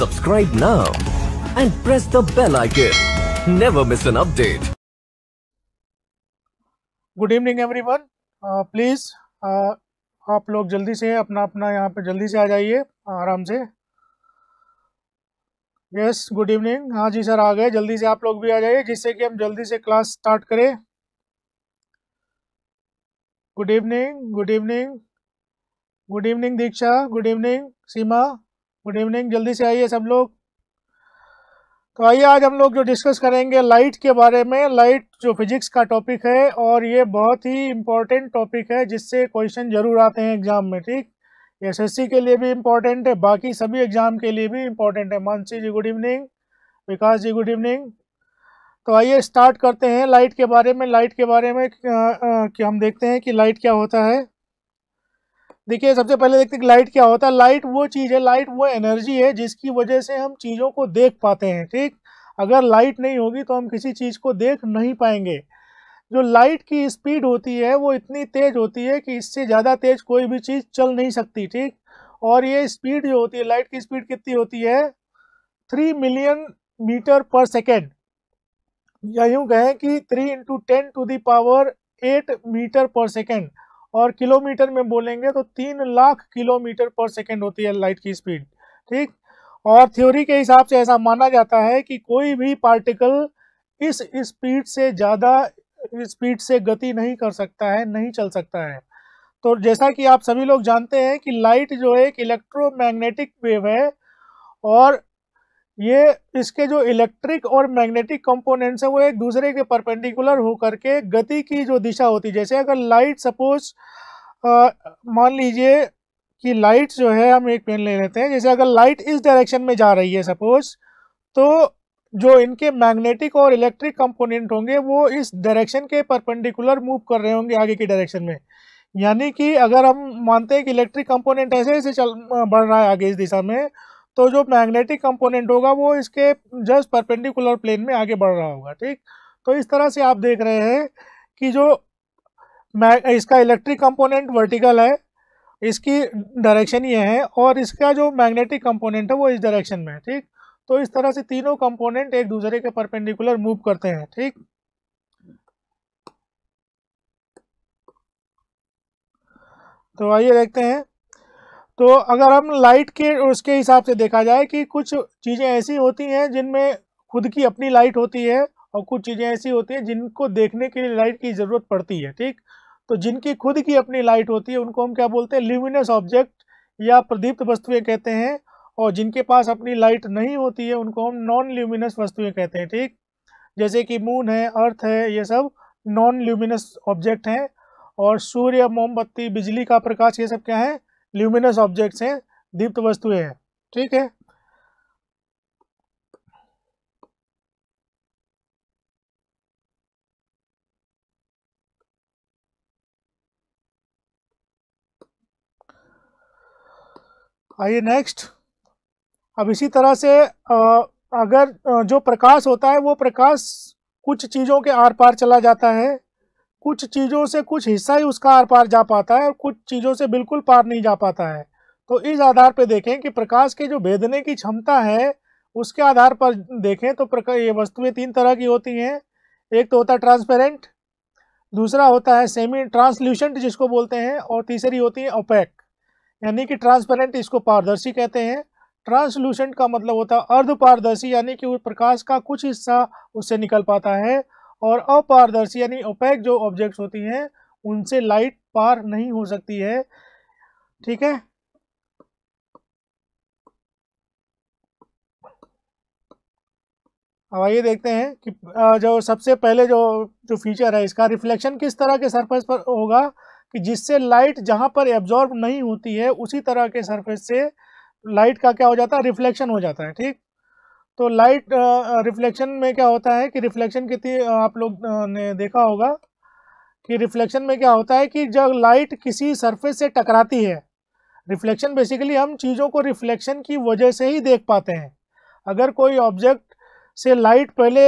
Subscribe now and press the bell icon. Never miss an update. everyone. Uh, please, uh, आप लोग जल्दी से अपना अपना यहाँ पे जल्दी से आ जाइए आराम से यस गुड इवनिंग हाँ जी सर आ गए जल्दी से आप लोग भी आ जाइए जिससे कि हम जल्दी से क्लास स्टार्ट करें good evening good evening good evening Deeksha good evening Seema good evening जल्दी से आइए सब लोग तो आइए आज हम लोग जो डिस्कस करेंगे लाइट के बारे में लाइट जो फिजिक्स का टॉपिक है और ये बहुत ही इम्पोर्टेंट टॉपिक है जिससे क्वेश्चन जरूर आते हैं एग्जाम में ठीक एसएससी के लिए भी इम्पोर्टेंट है बाकी सभी एग्जाम के लिए भी इम्पोर्टेंट है Mansi ji good evening Vikas ji good evening तो आइए स्टार्ट करते हैं लाइट के बारे में लाइट के बारे में कि हम देखते हैं कि लाइट क्या होता है देखिए सबसे पहले देखते हैं लाइट क्या होता है लाइट वो चीज़ है लाइट वो एनर्जी है जिसकी वजह से हम चीज़ों को देख पाते हैं ठीक अगर लाइट नहीं होगी तो हम किसी चीज़ को देख नहीं पाएंगे जो लाइट की स्पीड होती है वो इतनी तेज़ होती है कि इससे ज़्यादा तेज़ कोई भी चीज़ चल नहीं सकती ठीक और ये स्पीड जो होती है लाइट की स्पीड कितनी होती है three million metre per second या यूँ कहें कि three into ten to the power eight metre per second और किलोमीटर में बोलेंगे तो तीन लाख किलोमीटर पर सेकेंड होती है लाइट की स्पीड ठीक और थ्योरी के हिसाब से ऐसा माना जाता है कि कोई भी पार्टिकल इस स्पीड से ज़्यादा स्पीड से गति नहीं कर सकता है नहीं चल सकता है तो जैसा कि आप सभी लोग जानते हैं कि लाइट जो है एक इलेक्ट्रोमैग्नेटिक वेव है और ये इसके जो इलेक्ट्रिक और मैग्नेटिक कंपोनेंट्स हैं वो एक दूसरे के परपेंडिकुलर होकर के गति की जो दिशा होती है जैसे अगर लाइट सपोज मान लीजिए कि लाइट जो है हम एक पेन ले लेते हैं जैसे अगर लाइट इस डायरेक्शन में जा रही है सपोज तो जो इनके मैग्नेटिक और इलेक्ट्रिक कंपोनेंट होंगे वो इस डायरेक्शन के परपेंडिकुलर मूव कर रहे होंगे आगे की डायरेक्शन में यानी कि अगर हम मानते हैं कि इलेक्ट्रिक कंपोनेंट ऐसे ऐसे चल बढ़ रहा है आगे इस दिशा में तो जो मैग्नेटिक कंपोनेंट होगा वो इसके जस्ट परपेंडिकुलर प्लेन में आगे बढ़ रहा होगा ठीक तो इस तरह से आप देख रहे हैं कि जो इसका इलेक्ट्रिक कंपोनेंट वर्टिकल है इसकी डायरेक्शन ये है और इसका जो मैग्नेटिक कंपोनेंट है वो इस डायरेक्शन में है ठीक तो इस तरह से तीनों कंपोनेंट एक दूसरे के परपेंडिकुलर मूव करते हैं ठीक तो आइए देखते हैं तो अगर हम लाइट के उसके हिसाब से देखा जाए कि कुछ चीज़ें ऐसी होती हैं जिनमें खुद की अपनी लाइट होती है और कुछ चीज़ें ऐसी होती हैं जिनको देखने के लिए लाइट की ज़रूरत पड़ती है ठीक तो जिनकी खुद की अपनी लाइट होती है उनको हम क्या बोलते हैं ल्यूमिनस ऑब्जेक्ट या प्रदीप्त वस्तुएं कहते हैं और जिनके पास अपनी लाइट नहीं होती है उनको हम नॉन ल्यूमिनस वस्तुएं कहते हैं ठीक जैसे कि मून है अर्थ है ये सब नॉन ल्यूमिनस ऑब्जेक्ट हैं और सूर्य मोमबत्ती बिजली का प्रकाश ये सब क्या है ल्यूमिनस ऑब्जेक्ट्स हैं दीप्त वस्तुएं हैं ठीक है आइए नेक्स्ट अब इसी तरह से अगर जो प्रकाश होता है वो प्रकाश कुछ चीज़ों के आर पार चला जाता है कुछ चीज़ों से कुछ हिस्सा ही उसका आर पार जा पाता है और कुछ चीज़ों से बिल्कुल पार नहीं जा पाता है तो इस आधार पर देखें कि प्रकाश के जो भेदने की क्षमता है उसके आधार पर देखें तो ये वस्तुएं तीन तरह की होती हैं एक तो होता है ट्रांसपेरेंट दूसरा होता है सेमी ट्रांसल्यूसेंट जिसको बोलते हैं और तीसरी होती है ओपैक यानी कि ट्रांसपेरेंट इसको पारदर्शी कहते हैं ट्रांसल्यूशेंट का मतलब होता है अर्ध पारदर्शी यानी कि प्रकाश का कुछ हिस्सा उससे निकल पाता है और अपारदर्शी यानी ओपैक जो ऑब्जेक्ट्स होती हैं उनसे लाइट पार नहीं हो सकती है ठीक है अब आइए देखते हैं कि जो सबसे पहले जो जो फीचर है इसका रिफ्लेक्शन किस तरह के सरफेस पर होगा कि जिससे लाइट जहां पर एब्जॉर्ब नहीं होती है उसी तरह के सरफेस से लाइट का क्या हो जाता है रिफ्लेक्शन हो जाता है ठीक तो लाइट रिफ्लेक्शन में क्या होता है कि रिफ्लेक्शन कितनी आप लोग ने देखा होगा कि रिफ्लेक्शन में क्या होता है कि जब लाइट किसी सरफेस से टकराती है रिफ्लेक्शन बेसिकली हम चीज़ों को रिफ्लेक्शन की वजह से ही देख पाते हैं अगर कोई ऑब्जेक्ट से लाइट पहले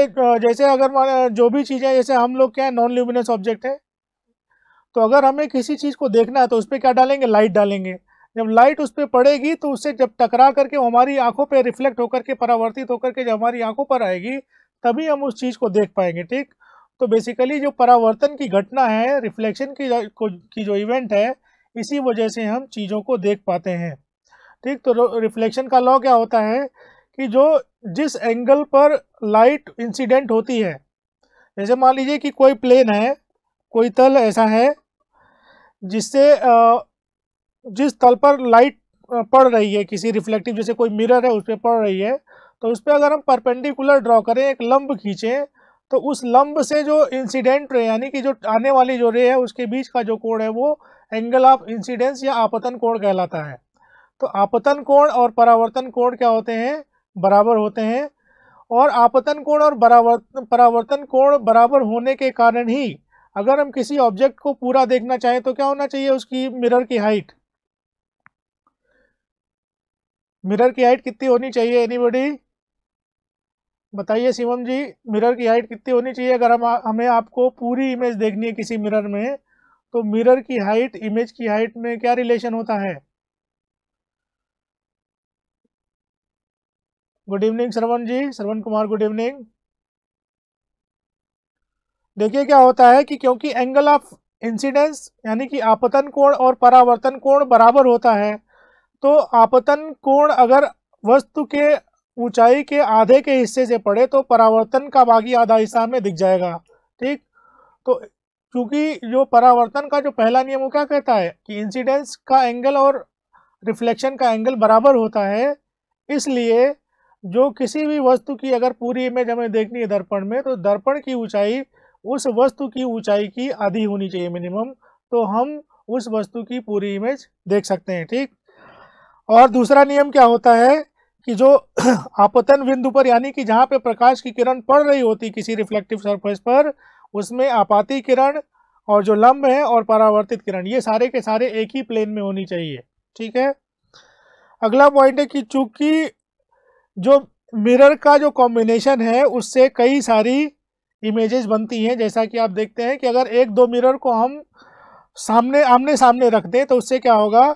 जैसे अगर जो भी चीज़ें जैसे हम लोग क्या है नॉन ल्यूमिनस ऑब्जेक्ट है तो अगर हमें किसी चीज़ को देखना है तो उस पर क्या डालेंगे लाइट डालेंगे जब लाइट उस पर पड़ेगी तो उससे जब टकरा करके हमारी आंखों पे रिफ्लेक्ट होकर के परावर्तित होकर के जब हमारी आंखों पर आएगी तभी हम उस चीज़ को देख पाएंगे ठीक तो बेसिकली जो परावर्तन की घटना है रिफ्लेक्शन की जो, की जो इवेंट है इसी वजह से हम चीज़ों को देख पाते हैं ठीक तो रिफ्लेक्शन का लॉ क्या होता है कि जो जिस एंगल पर लाइट इंसिडेंट होती है जैसे मान लीजिए कि कोई प्लेन है कोई तल ऐसा है जिससे जिस तल पर लाइट पड़ रही है किसी रिफ्लेक्टिव जैसे कोई मिरर है उस पर पड़ रही है तो उस पर अगर हम परपेंडिकुलर ड्रॉ करें एक लंब खींचें तो उस लंब से जो इंसिडेंट रे यानी कि जो आने वाली जो रे है उसके बीच का जो कोण है वो एंगल ऑफ इंसिडेंस या आपतन कोण कहलाता है तो आपतन कोण और परावर्तन कोण क्या होते हैं बराबर होते हैं और आपतन कोण और बरावर्तन परावर्तन कोण बराबर होने के कारण ही अगर हम किसी ऑब्जेक्ट को पूरा देखना चाहें तो क्या होना चाहिए उसकी मिरर की हाइट मिरर की हाइट कितनी होनी चाहिए एनीबॉडी बताइए शिवम जी मिरर की हाइट कितनी होनी चाहिए अगर हम हमें आपको पूरी इमेज देखनी है किसी मिरर में तो मिरर की हाइट इमेज की हाइट में क्या रिलेशन होता है good evening Shravan ji Shravan Kumar good evening देखिए क्या होता है कि क्योंकि एंगल ऑफ इंसिडेंस यानी कि आपतन कोण और परावर्तन कोण बराबर होता है तो आपतन कोण अगर वस्तु के ऊंचाई के आधे के हिस्से से पड़े तो परावर्तन का बाकी आधा हिस्सा में दिख जाएगा ठीक तो क्योंकि जो परावर्तन का जो पहला नियम वो क्या कहता है कि इंसिडेंस का एंगल और रिफ्लेक्शन का एंगल बराबर होता है इसलिए जो किसी भी वस्तु की अगर पूरी इमेज हमें देखनी है दर्पण में तो दर्पण की ऊंचाई उस वस्तु की ऊंचाई की आधी होनी चाहिए मिनिमम तो हम उस वस्तु की पूरी इमेज देख सकते हैं ठीक और दूसरा नियम क्या होता है कि जो आपतन बिंदु पर यानी कि जहाँ पे प्रकाश की किरण पड़ रही होती किसी रिफ्लेक्टिव सरफेस पर उसमें आपाती किरण और जो लंब है और परावर्तित किरण ये सारे के सारे एक ही प्लेन में होनी चाहिए ठीक है अगला पॉइंट है कि चूंकि जो मिरर का जो कॉम्बिनेशन है उससे कई सारी इमेजेस बनती हैं जैसा कि आप देखते हैं कि अगर एक दो मिरर को हम सामने आमने सामने रख दें तो उससे क्या होगा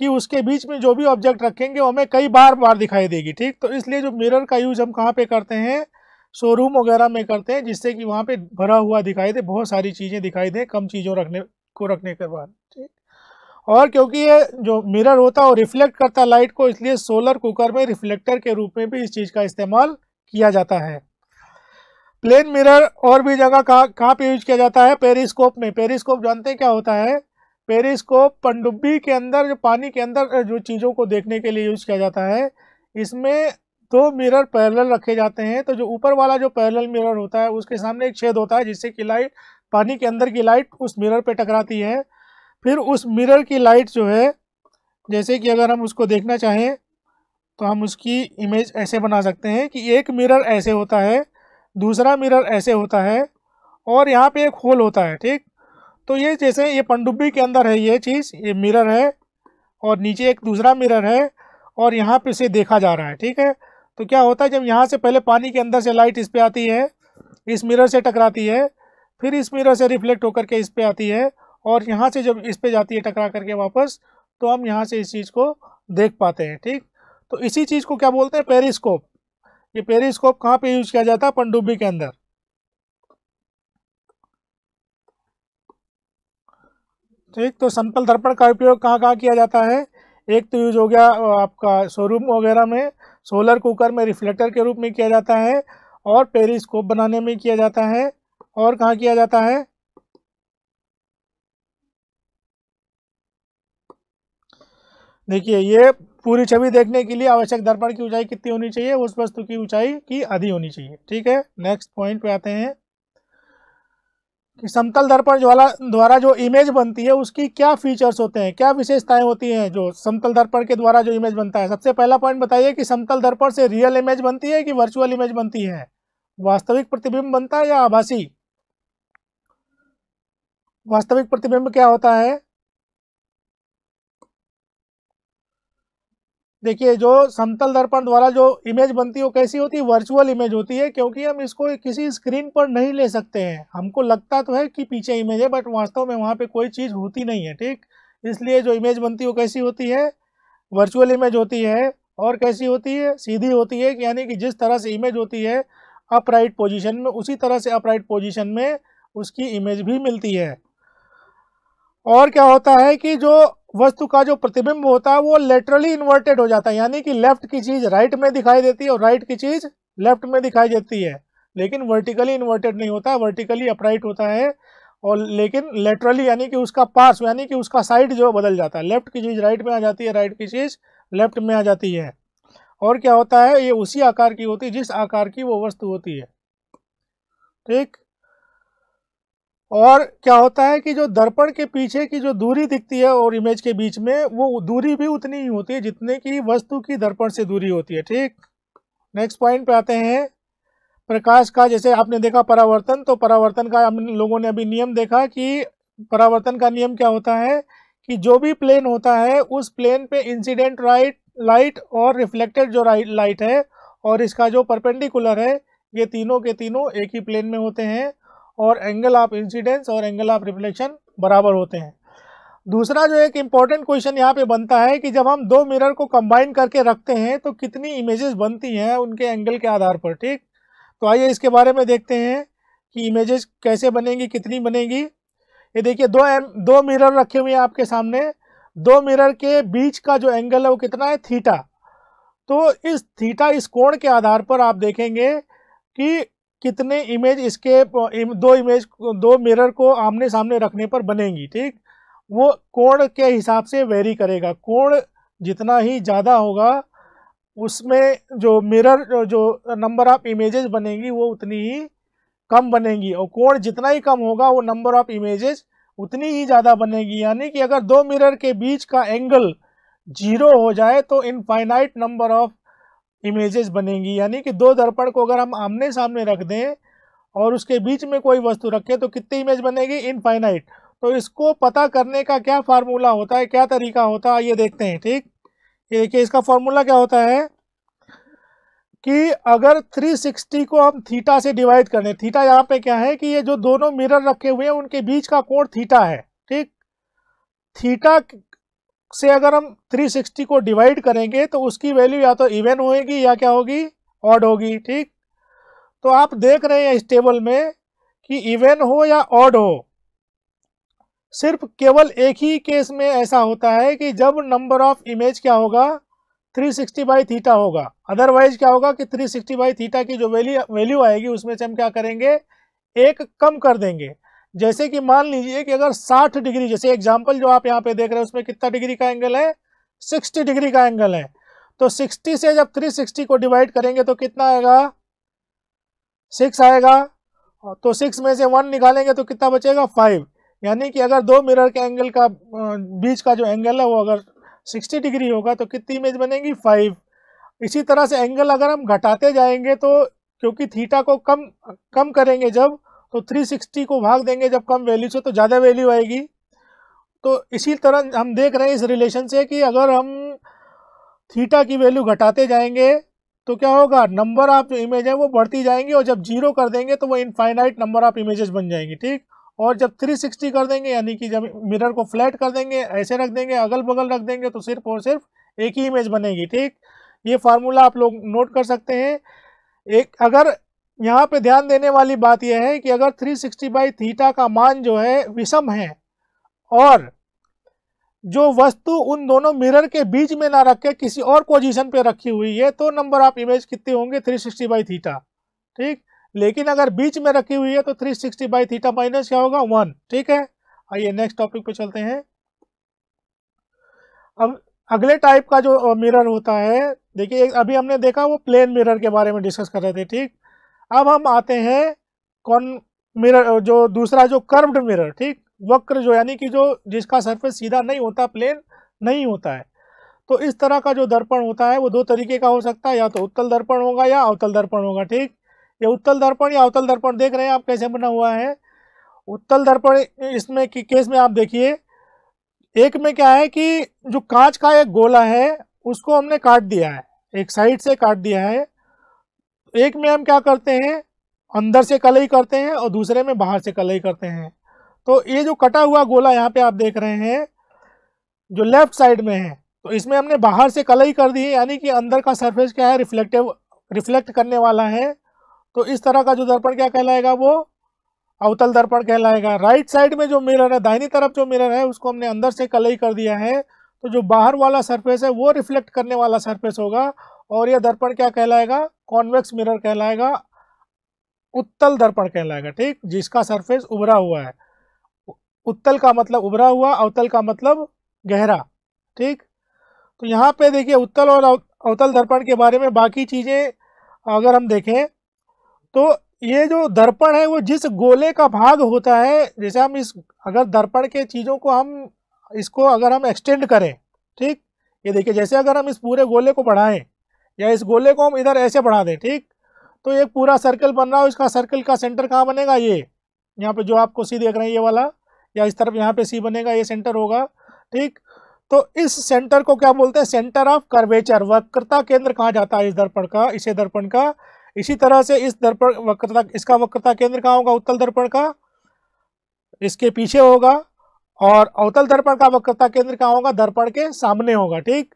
कि उसके बीच में जो भी ऑब्जेक्ट रखेंगे वो हमें कई बार बार दिखाई देगी ठीक तो इसलिए जो मिरर का यूज हम कहाँ पे करते हैं शोरूम वगैरह में करते हैं जिससे कि वहाँ पे भरा हुआ दिखाई दे बहुत सारी चीज़ें दिखाई दें कम चीज़ों रखने को रखने के बाद ठीक और क्योंकि ये जो मिरर होता है वो रिफ्लेक्ट करता है लाइट को इसलिए सोलर कुकर में रिफ्लेक्टर के रूप में भी इस चीज़ का इस्तेमाल किया जाता है प्लेन मिरर और भी जगह कहाँ कहाँ पे यूज किया जाता है पेरिस्कोप में पेरिस्कोप जानते हैं क्या होता है पेरिस्कोप पनडुब्बी के अंदर जो पानी के अंदर जो चीज़ों को देखने के लिए यूज़ किया जाता है इसमें दो मिरर पैरेलल रखे जाते हैं तो जो ऊपर वाला जो पैरेलल मिरर होता है उसके सामने एक छेद होता है जिससे कि लाइट पानी के अंदर की लाइट उस मिरर पे टकराती है फिर उस मिरर की लाइट जो है जैसे कि अगर हम उसको देखना चाहें तो हम उसकी इमेज ऐसे बना सकते हैं कि एक मिरर ऐसे होता है दूसरा मिरर ऐसे होता है और यहाँ पे एक होल होता है ठीक तो ये जैसे ये पनडुब्बी के अंदर है ये चीज़ ये मिरर है और नीचे एक दूसरा मिरर है और यहाँ पे से देखा जा रहा है ठीक है तो क्या होता है जब यहाँ से पहले पानी के अंदर से लाइट इस पर आती है इस मिरर से टकराती है फिर इस मिरर से रिफ्लेक्ट होकर के इस पर आती है और यहाँ से जब इस पर जाती है टकरा करके वापस तो हम यहाँ से इस चीज़ को देख पाते हैं ठीक तो इसी चीज़ को क्या बोलते हैं पेरीस्कोप ये पेरीस्कोप कहाँ पर यूज़ किया जाता है पनडुब्बी के अंदर ठीक तो, तो समतल दर्पण का उपयोग कहाँ कहाँ किया जाता है एक तो यूज हो गया आपका शोरूम वगैरह में सोलर कुकर में रिफ्लेक्टर के रूप में किया जाता है और पेरीस्कोप बनाने में किया जाता है और कहाँ किया जाता है देखिए ये पूरी छवि देखने के लिए आवश्यक दर्पण की ऊंचाई कितनी होनी चाहिए उस वस्तु की ऊंचाई की आधी होनी चाहिए ठीक है नेक्स्ट पॉइंट पे आते हैं कि समतल दर्पण ज्वाला द्वारा जो इमेज बनती है उसकी क्या फीचर्स होते हैं क्या विशेषताएं होती हैं जो समतल दर्पण के द्वारा जो इमेज बनता है सबसे पहला पॉइंट बताइए कि समतल दर्पण से रियल इमेज बनती है कि वर्चुअल इमेज बनती है वास्तविक प्रतिबिंब बनता है या आभासी वास्तविक प्रतिबिंब क्या होता है देखिए जो समतल दर्पण द्वारा जो इमेज बनती है वो कैसी होती है वर्चुअल इमेज होती है क्योंकि हम इसको किसी स्क्रीन पर नहीं ले सकते हैं हमको लगता तो है कि पीछे इमेज है बट वास्तव में वहाँ पे कोई चीज़ होती नहीं है ठीक इसलिए जो इमेज बनती है वो कैसी होती है वर्चुअल इमेज होती है और कैसी होती है सीधी होती है यानी कि जिस तरह से इमेज होती है अपराइट पोजिशन में उसी तरह से अपराइट पोजिशन में उसकी इमेज भी मिलती है और क्या होता है कि जो वस्तु का जो प्रतिबिंब होता है वो लेटरली इन्वर्टेड हो जाता है यानी कि लेफ्ट की चीज राइट में दिखाई देती है और राइट की चीज लेफ्ट में दिखाई देती है लेकिन वर्टिकली इन्वर्टेड नहीं होता वर्टिकली अपराइट होता है और लेकिन लेटरली यानी कि उसका पार्स यानी कि उसका साइड जो बदल जाता है लेफ्ट की चीज़ राइट में आ जाती है राइट की चीज़ लेफ्ट में आ जाती है और क्या होता है ये उसी आकार की होती है जिस आकार की वो वस्तु होती है ठीक और क्या होता है कि जो दर्पण के पीछे की जो दूरी दिखती है और इमेज के बीच में वो दूरी भी उतनी ही होती है जितने की वस्तु की दर्पण से दूरी होती है ठीक नेक्स्ट पॉइंट पे आते हैं प्रकाश का जैसे आपने देखा परावर्तन तो परावर्तन का हम लोगों ने अभी नियम देखा कि परावर्तन का नियम क्या होता है कि जो भी प्लेन होता है उस प्लेन पे इंसिडेंट राइट लाइट और रिफ्लेक्टेड जो लाइट है और इसका जो परपेंडिकुलर है ये तीनों के तीनों एक ही प्लेन में होते हैं और एंगल ऑफ इंसिडेंस और एंगल ऑफ रिफ्लेक्शन बराबर होते हैं दूसरा जो एक इम्पॉर्टेंट क्वेश्चन यहाँ पे बनता है कि जब हम दो मिरर को कंबाइन करके रखते हैं तो कितनी इमेजेस बनती हैं उनके एंगल के आधार पर ठीक तो आइए इसके बारे में देखते हैं कि इमेजेस कैसे बनेंगी कितनी बनेगी ये देखिए दो एम दो मिरर रखे हुए हैं आपके सामने दो मिरर के बीच का जो एंगल है वो कितना है थीटा तो इस थीटा इस कोण के आधार पर आप देखेंगे कि कितने इमेज इसके दो इमेज दो मिरर को आमने सामने रखने पर बनेंगी ठीक वो कोण के हिसाब से वेरी करेगा कोण जितना ही ज़्यादा होगा उसमें जो मिरर जो नंबर ऑफ इमेजेस बनेंगी वो उतनी ही कम बनेंगी और कोण जितना ही कम होगा वो नंबर ऑफ इमेजेस उतनी ही ज़्यादा बनेगी यानी कि अगर दो मिरर के बीच का एंगल जीरो हो जाए तो इनफाइनाइट नंबर ऑफ इमेजेस बनेंगी यानी कि दो दर्पण को अगर हम आमने सामने रख दें और उसके बीच में कोई वस्तु रखें तो कितनी इमेज बनेगी इनफाइनाइट तो इसको पता करने का क्या फार्मूला होता है क्या तरीका होता है ये देखते हैं ठीक ये देखिए इसका फार्मूला क्या होता है कि अगर 360 को हम थीटा से डिवाइड कर दें थीटा यहाँ पे क्या है कि ये जो दोनों मिरर रखे हुए हैं उनके बीच का कोण थीटा है ठीक थीटा से अगर हम 360 को डिवाइड करेंगे तो उसकी वैल्यू या तो इवन होएगी या क्या होगी ऑड होगी ठीक तो आप देख रहे हैं इस टेबल में कि इवन हो या ऑड हो सिर्फ केवल एक ही केस में ऐसा होता है कि जब नंबर ऑफ इमेज क्या होगा 360 सिक्सटी बाई थीटा होगा अदरवाइज क्या होगा कि 360 सिक्सटी बाई थीटा की जो वैल्यू वैल्यू आएगी उसमें से हम क्या करेंगे एक कम कर देंगे जैसे कि मान लीजिए कि अगर 60 डिग्री जैसे एग्जाम्पल जो आप यहाँ पे देख रहे हैं उसमें कितना डिग्री का एंगल है 60 डिग्री का एंगल है तो 60 से जब 360 को डिवाइड करेंगे तो कितना आएगा सिक्स आएगा तो सिक्स में से वन निकालेंगे तो कितना बचेगा फाइव यानी कि अगर दो मिरर के एंगल का बीच का जो एंगल है वो अगर सिक्सटी डिग्री होगा तो कितनी इमेज बनेगी फाइव इसी तरह से एंगल अगर हम घटाते जाएंगे तो क्योंकि थीटा को कम कम करेंगे जब तो 360 को भाग देंगे जब कम वैल्यू से तो ज़्यादा वैल्यू आएगी तो इसी तरह हम देख रहे हैं इस रिलेशन से कि अगर हम थीटा की वैल्यू घटाते जाएंगे तो क्या होगा नंबर ऑफ इमेज है वो बढ़ती जाएंगी और जब जीरो कर देंगे तो वो इनफाइनाइट नंबर ऑफ इमेजेस बन जाएंगी ठीक और जब 360 कर देंगे यानी कि जब मिरर को फ्लैट कर देंगे ऐसे रख देंगे अगल बगल रख देंगे तो सिर्फ और सिर्फ एक ही इमेज बनेगी ठीक ये फार्मूला आप लोग नोट कर सकते हैं एक अगर यहाँ पे ध्यान देने वाली बात यह है कि अगर 360 सिक्सटी बाई थीटा का मान जो है विषम है और जो वस्तु उन दोनों मिरर के बीच में ना रख के किसी और पोजीशन पे रखी हुई है तो नंबर ऑफ इमेज कितने होंगे 360 सिक्सटी बाई थीटा ठीक लेकिन अगर बीच में रखी हुई है तो 360 सिक्सटी बाई थीटा माइनस क्या होगा वन ठीक है आइए नेक्स्ट टॉपिक पे चलते हैं अब अगले टाइप का जो मिरर होता है देखिए अभी हमने देखा वो प्लेन मिरर के बारे में डिस्कस कर रहे थे ठीक अब हम आते हैं कौन मिरर जो दूसरा जो कर्व्ड मिरर ठीक वक्र जो यानी कि जो जिसका सरफेस सीधा नहीं होता प्लेन नहीं होता है तो इस तरह का जो दर्पण होता है वो दो तरीके का हो सकता है या तो उत्तल दर्पण होगा या अवतल दर्पण होगा ठीक ये उत्तल दर्पण या अवतल दर्पण देख रहे हैं आप कैसे बना हुआ है उत्तल दर्पण इसमें कि केस में आप देखिए एक में क्या है कि जो कांच का एक गोला है उसको हमने काट दिया है एक साइड से काट दिया है एक में हम क्या करते हैं अंदर से कलई करते हैं और दूसरे में बाहर से कलई करते हैं तो ये जो कटा हुआ गोला यहाँ पे आप देख रहे हैं जो लेफ्ट साइड में है तो इसमें हमने बाहर से कलई कर दी है यानी कि अंदर का सरफेस क्या है रिफ्लेक्टिव रिफ्लेक्ट करने वाला है तो इस तरह का जो दर्पण क्या कहलाएगा वो अवतल दर्पण कहलाएगा राइट साइड में जो मिरर है दाहिनी तरफ जो मिरर है उसको हमने अंदर से कलई कर दिया है तो जो बाहर वाला सरफेस है वो रिफ्लेक्ट करने वाला सरफेस होगा और यह दर्पण क्या कहलाएगा कॉन्वेक्स मिरर कहलाएगा उत्तल दर्पण कहलाएगा ठीक जिसका सरफेस उभरा हुआ है उत्तल का मतलब उभरा हुआ अवतल का मतलब गहरा ठीक तो यहाँ पे देखिए उत्तल और अवतल दर्पण के बारे में बाकी चीज़ें अगर हम देखें तो ये जो दर्पण है वो जिस गोले का भाग होता है जैसे हम इस अगर दर्पण के चीज़ों को हम इसको अगर हम एक्सटेंड करें ठीक ये देखिए जैसे अगर हम इस पूरे गोले को बढ़ाएं या इस गोले को हम इधर ऐसे बढ़ा दें ठीक तो एक पूरा सर्कल बन रहा हो इसका सर्कल का सेंटर कहाँ बनेगा ये यहाँ पे जो आपको सी देख रहे हैं ये वाला या इस तरफ यहाँ पे सी बनेगा ये सेंटर होगा ठीक तो इस सेंटर को क्या बोलते हैं सेंटर ऑफ कर्वेचर वक्रता केंद्र कहाँ जाता है इस दर्पण का इसे दर्पण का इसी तरह से इस दर्पण वक्रता इसका वक्रता केंद्र कहाँ होगा उत्तल दर्पण का इसके पीछे होगा और अवतल दर्पण का वक्रता केंद्र कहाँ होगा दर्पण के सामने होगा ठीक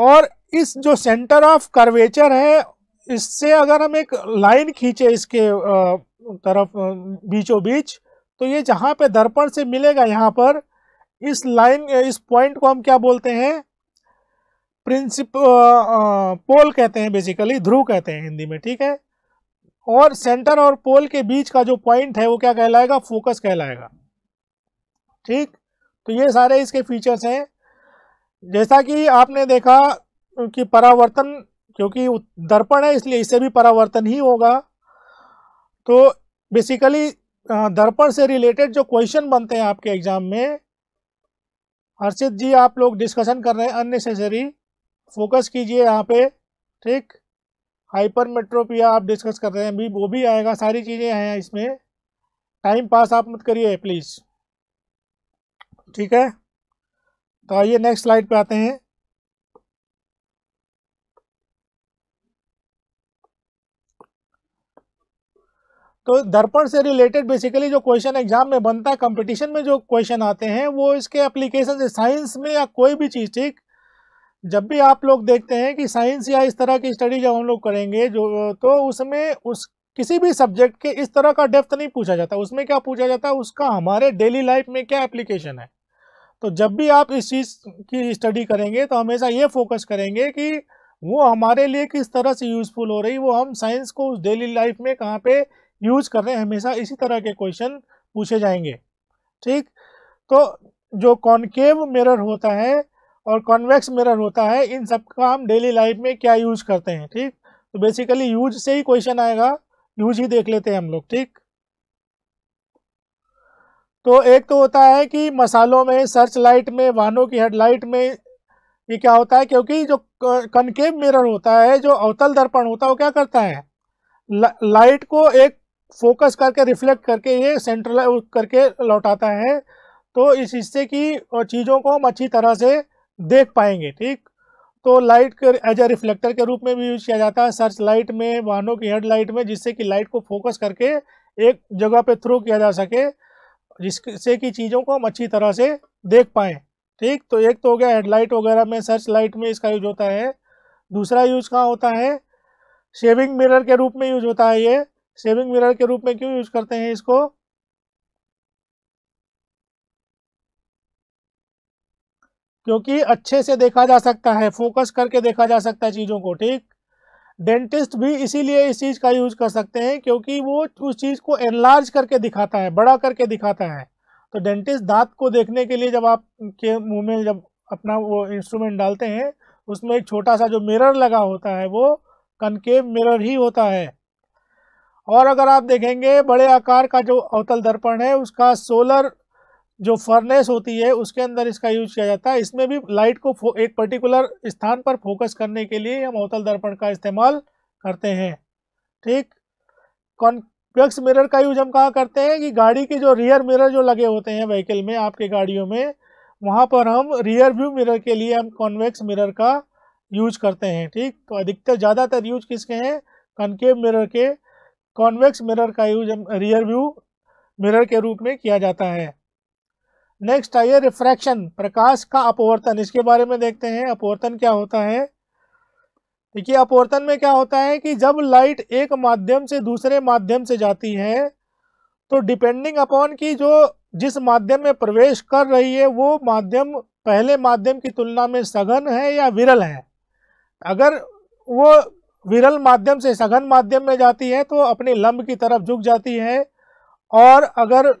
और इस जो सेंटर ऑफ कर्वेचर है इससे अगर हम एक लाइन खींचे इसके तरफ बीचों बीच तो ये जहाँ पे दर्पण से मिलेगा यहाँ पर इस लाइन इस पॉइंट को हम क्या बोलते हैं प्रिंसिप पोल कहते हैं बेसिकली ध्रुव कहते हैं हिंदी में ठीक है और सेंटर और पोल के बीच का जो पॉइंट है वो क्या कहलाएगा फोकस कहलाएगा ठीक तो ये सारे इसके फीचर्स हैं जैसा कि आपने देखा कि परावर्तन क्योंकि दर्पण है इसलिए इसे भी परावर्तन ही होगा तो बेसिकली दर्पण से रिलेटेड जो क्वेश्चन बनते हैं आपके एग्जाम में हर्षित जी आप लोग डिस्कशन कर रहे हैं अननेसेसरी फोकस कीजिए यहाँ पे ठीक हाइपर मेट्रोपिया आप डिस्कस कर रहे हैं अभी वो भी आएगा सारी चीज़ें हैं इसमें टाइम पास आप मत करिए प्लीज़ ठीक है तो आइए नेक्स्ट स्लाइड पे आते हैं तो दर्पण से रिलेटेड बेसिकली जो क्वेश्चन एग्जाम में बनता है कंपटीशन में जो क्वेश्चन आते हैं वो इसके एप्लीकेशन से साइंस में या कोई भी चीज़ ठीक जब भी आप लोग देखते हैं कि साइंस या इस तरह की स्टडी जब हम लोग करेंगे जो तो उसमें उस किसी भी सब्जेक्ट के इस तरह का डेप्थ नहीं पूछा जाता उसमें क्या पूछा जाता है उसका हमारे डेली लाइफ में क्या एप्लीकेशन है तो जब भी आप इस चीज़ की स्टडी करेंगे तो हमेशा ये फोकस करेंगे कि वो हमारे लिए किस तरह से यूज़फुल हो रही वो हम साइंस को उस डेली लाइफ में कहाँ पे यूज़ कर रहे हैं हमेशा इसी तरह के क्वेश्चन पूछे जाएंगे ठीक तो जो कॉन्केव मिरर होता है और कॉन्वेक्स मिरर होता है इन सब का हम डेली लाइफ में क्या यूज करते हैं ठीक तो बेसिकली यूज से ही क्वेश्चन आएगा यूज ही देख लेते हैं हम लोग ठीक तो एक तो होता है कि मसालों में सर्च लाइट में वाहनों की हेडलाइट में ये क्या होता है क्योंकि जो कनकेव मिरर होता है जो अवतल दर्पण होता है वो क्या करता है लाइट को एक फोकस करके रिफ्लेक्ट करके ये सेंट्रल करके लौटाता है तो इस हिस्से की चीज़ों को हम अच्छी तरह से देख पाएंगे ठीक तो लाइट एज ए रिफ्लेक्टर के रूप में भी यूज किया जाता है सर्च लाइट में वाहनों की हेडलाइट में जिससे कि लाइट को फोकस करके एक जगह पे थ्रो किया जा सके जिससे कि चीज़ों को हम अच्छी तरह से देख पाएँ ठीक तो एक तो हो गया हेडलाइट वगैरह में सर्च लाइट में इसका यूज होता है दूसरा यूज कहाँ होता है शेविंग मिरर के रूप में यूज होता है ये शेविंग मिरर के रूप में क्यों यूज करते हैं इसको क्योंकि अच्छे से देखा जा सकता है फोकस करके देखा जा सकता है चीज़ों को ठीक डेंटिस्ट भी इसीलिए इस चीज़ का यूज कर सकते हैं क्योंकि वो उस चीज़ को एनलार्ज करके दिखाता है बड़ा करके दिखाता है तो डेंटिस्ट दांत को देखने के लिए जब आप के मुंह में जब अपना वो इंस्ट्रूमेंट डालते हैं उसमें एक छोटा सा जो मिरर लगा होता है वो कनकेव मिरर ही होता है और अगर आप देखेंगे बड़े आकार का जो अवतल दर्पण है उसका सोलर जो फर्नेस होती है उसके अंदर इसका यूज किया जाता है इसमें भी लाइट को एक पर्टिकुलर स्थान पर फोकस करने के लिए हम अवतल दर्पण का इस्तेमाल करते हैं ठीक कॉन्वेक्स मिरर का यूज हम कहाँ करते हैं कि गाड़ी के जो रियर मिरर जो लगे होते हैं व्हीकल में आपके गाड़ियों में वहाँ पर हम रियर व्यू मिरर के लिए हम कॉन्वेक्स मिरर का यूज करते हैं ठीक तो अधिकतर ज़्यादातर यूज किसके हैं कनकेव मिरर के कॉन्वेक्स मिरर का यूज हम रियर व्यू मिरर के रूप में किया जाता है नेक्स्ट आइए रिफ्रैक्शन प्रकाश का अपवर्तन इसके बारे में देखते हैं अपवर्तन क्या होता है देखिए अपवर्तन में क्या होता है कि जब लाइट एक माध्यम से दूसरे माध्यम से जाती है तो डिपेंडिंग अपॉन की जो जिस माध्यम में प्रवेश कर रही है वो माध्यम पहले माध्यम की तुलना में सघन है या विरल है अगर वो विरल माध्यम से सघन माध्यम में जाती है तो अपने लंब की तरफ झुक जाती है और अगर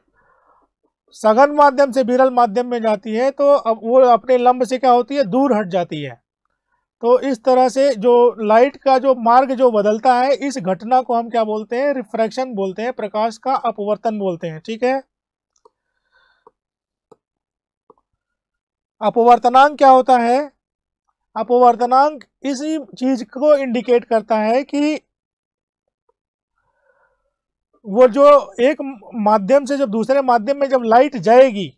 सघन माध्यम से विरल माध्यम में जाती है तो अब वो अपने लंब से क्या होती है दूर हट जाती है तो इस तरह से जो लाइट का जो मार्ग जो बदलता है इस घटना को हम क्या बोलते हैं रिफ्रैक्शन बोलते हैं प्रकाश का अपवर्तन बोलते हैं ठीक है अपवर्तनांक क्या होता है अपवर्तनांक इसी चीज को इंडिकेट करता है कि वो जो एक माध्यम से जब दूसरे माध्यम में जब लाइट जाएगी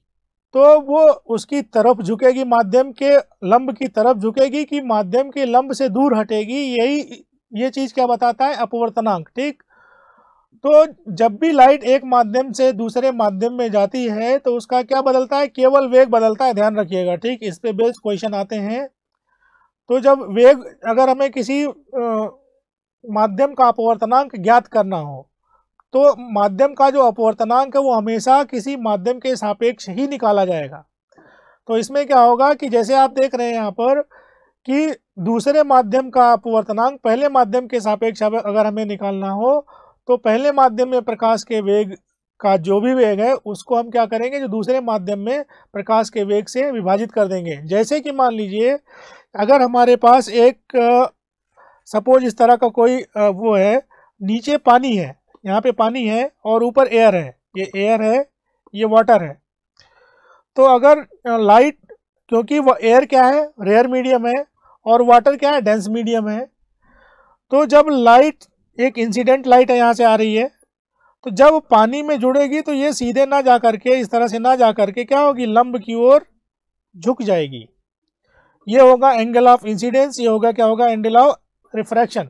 तो वो उसकी तरफ झुकेगी माध्यम के लंब की तरफ झुकेगी कि माध्यम के लंब से दूर हटेगी यही ये चीज़ क्या बताता है अपवर्तनांक ठीक तो जब भी लाइट एक माध्यम से दूसरे माध्यम में जाती है तो उसका क्या बदलता है केवल वेग बदलता है ध्यान रखिएगा ठीक इस पे बेस्ड क्वेश्चन आते हैं तो जब वेग अगर हमें किसी माध्यम का अपवर्तनांक ज्ञात करना हो तो माध्यम का जो अपवर्तनांक है वो हमेशा किसी माध्यम के सापेक्ष ही निकाला जाएगा तो इसमें क्या होगा कि जैसे आप देख रहे हैं यहाँ पर कि दूसरे माध्यम का अपवर्तनांक पहले माध्यम के सापेक्ष अगर हमें निकालना हो तो पहले माध्यम में प्रकाश के वेग का जो भी वेग है उसको हम क्या करेंगे जो दूसरे माध्यम में प्रकाश के वेग से विभाजित कर देंगे जैसे कि मान लीजिए अगर हमारे पास एक सपोज इस तरह का कोई वो है नीचे पानी है यहाँ पे पानी है और ऊपर एयर है ये एयर है ये वाटर है तो अगर लाइट क्योंकि वो एयर क्या है रेयर मीडियम है और वाटर क्या है डेंस मीडियम है तो जब लाइट एक इंसिडेंट लाइट है यहाँ से आ रही है तो जब पानी में जुड़ेगी तो ये सीधे ना जा करके इस तरह से ना जा करके क्या होगी लंब की ओर झुक जाएगी ये होगा एंगल ऑफ इंसिडेंस ये होगा क्या होगा एंगल ऑफ रिफ्रैक्शन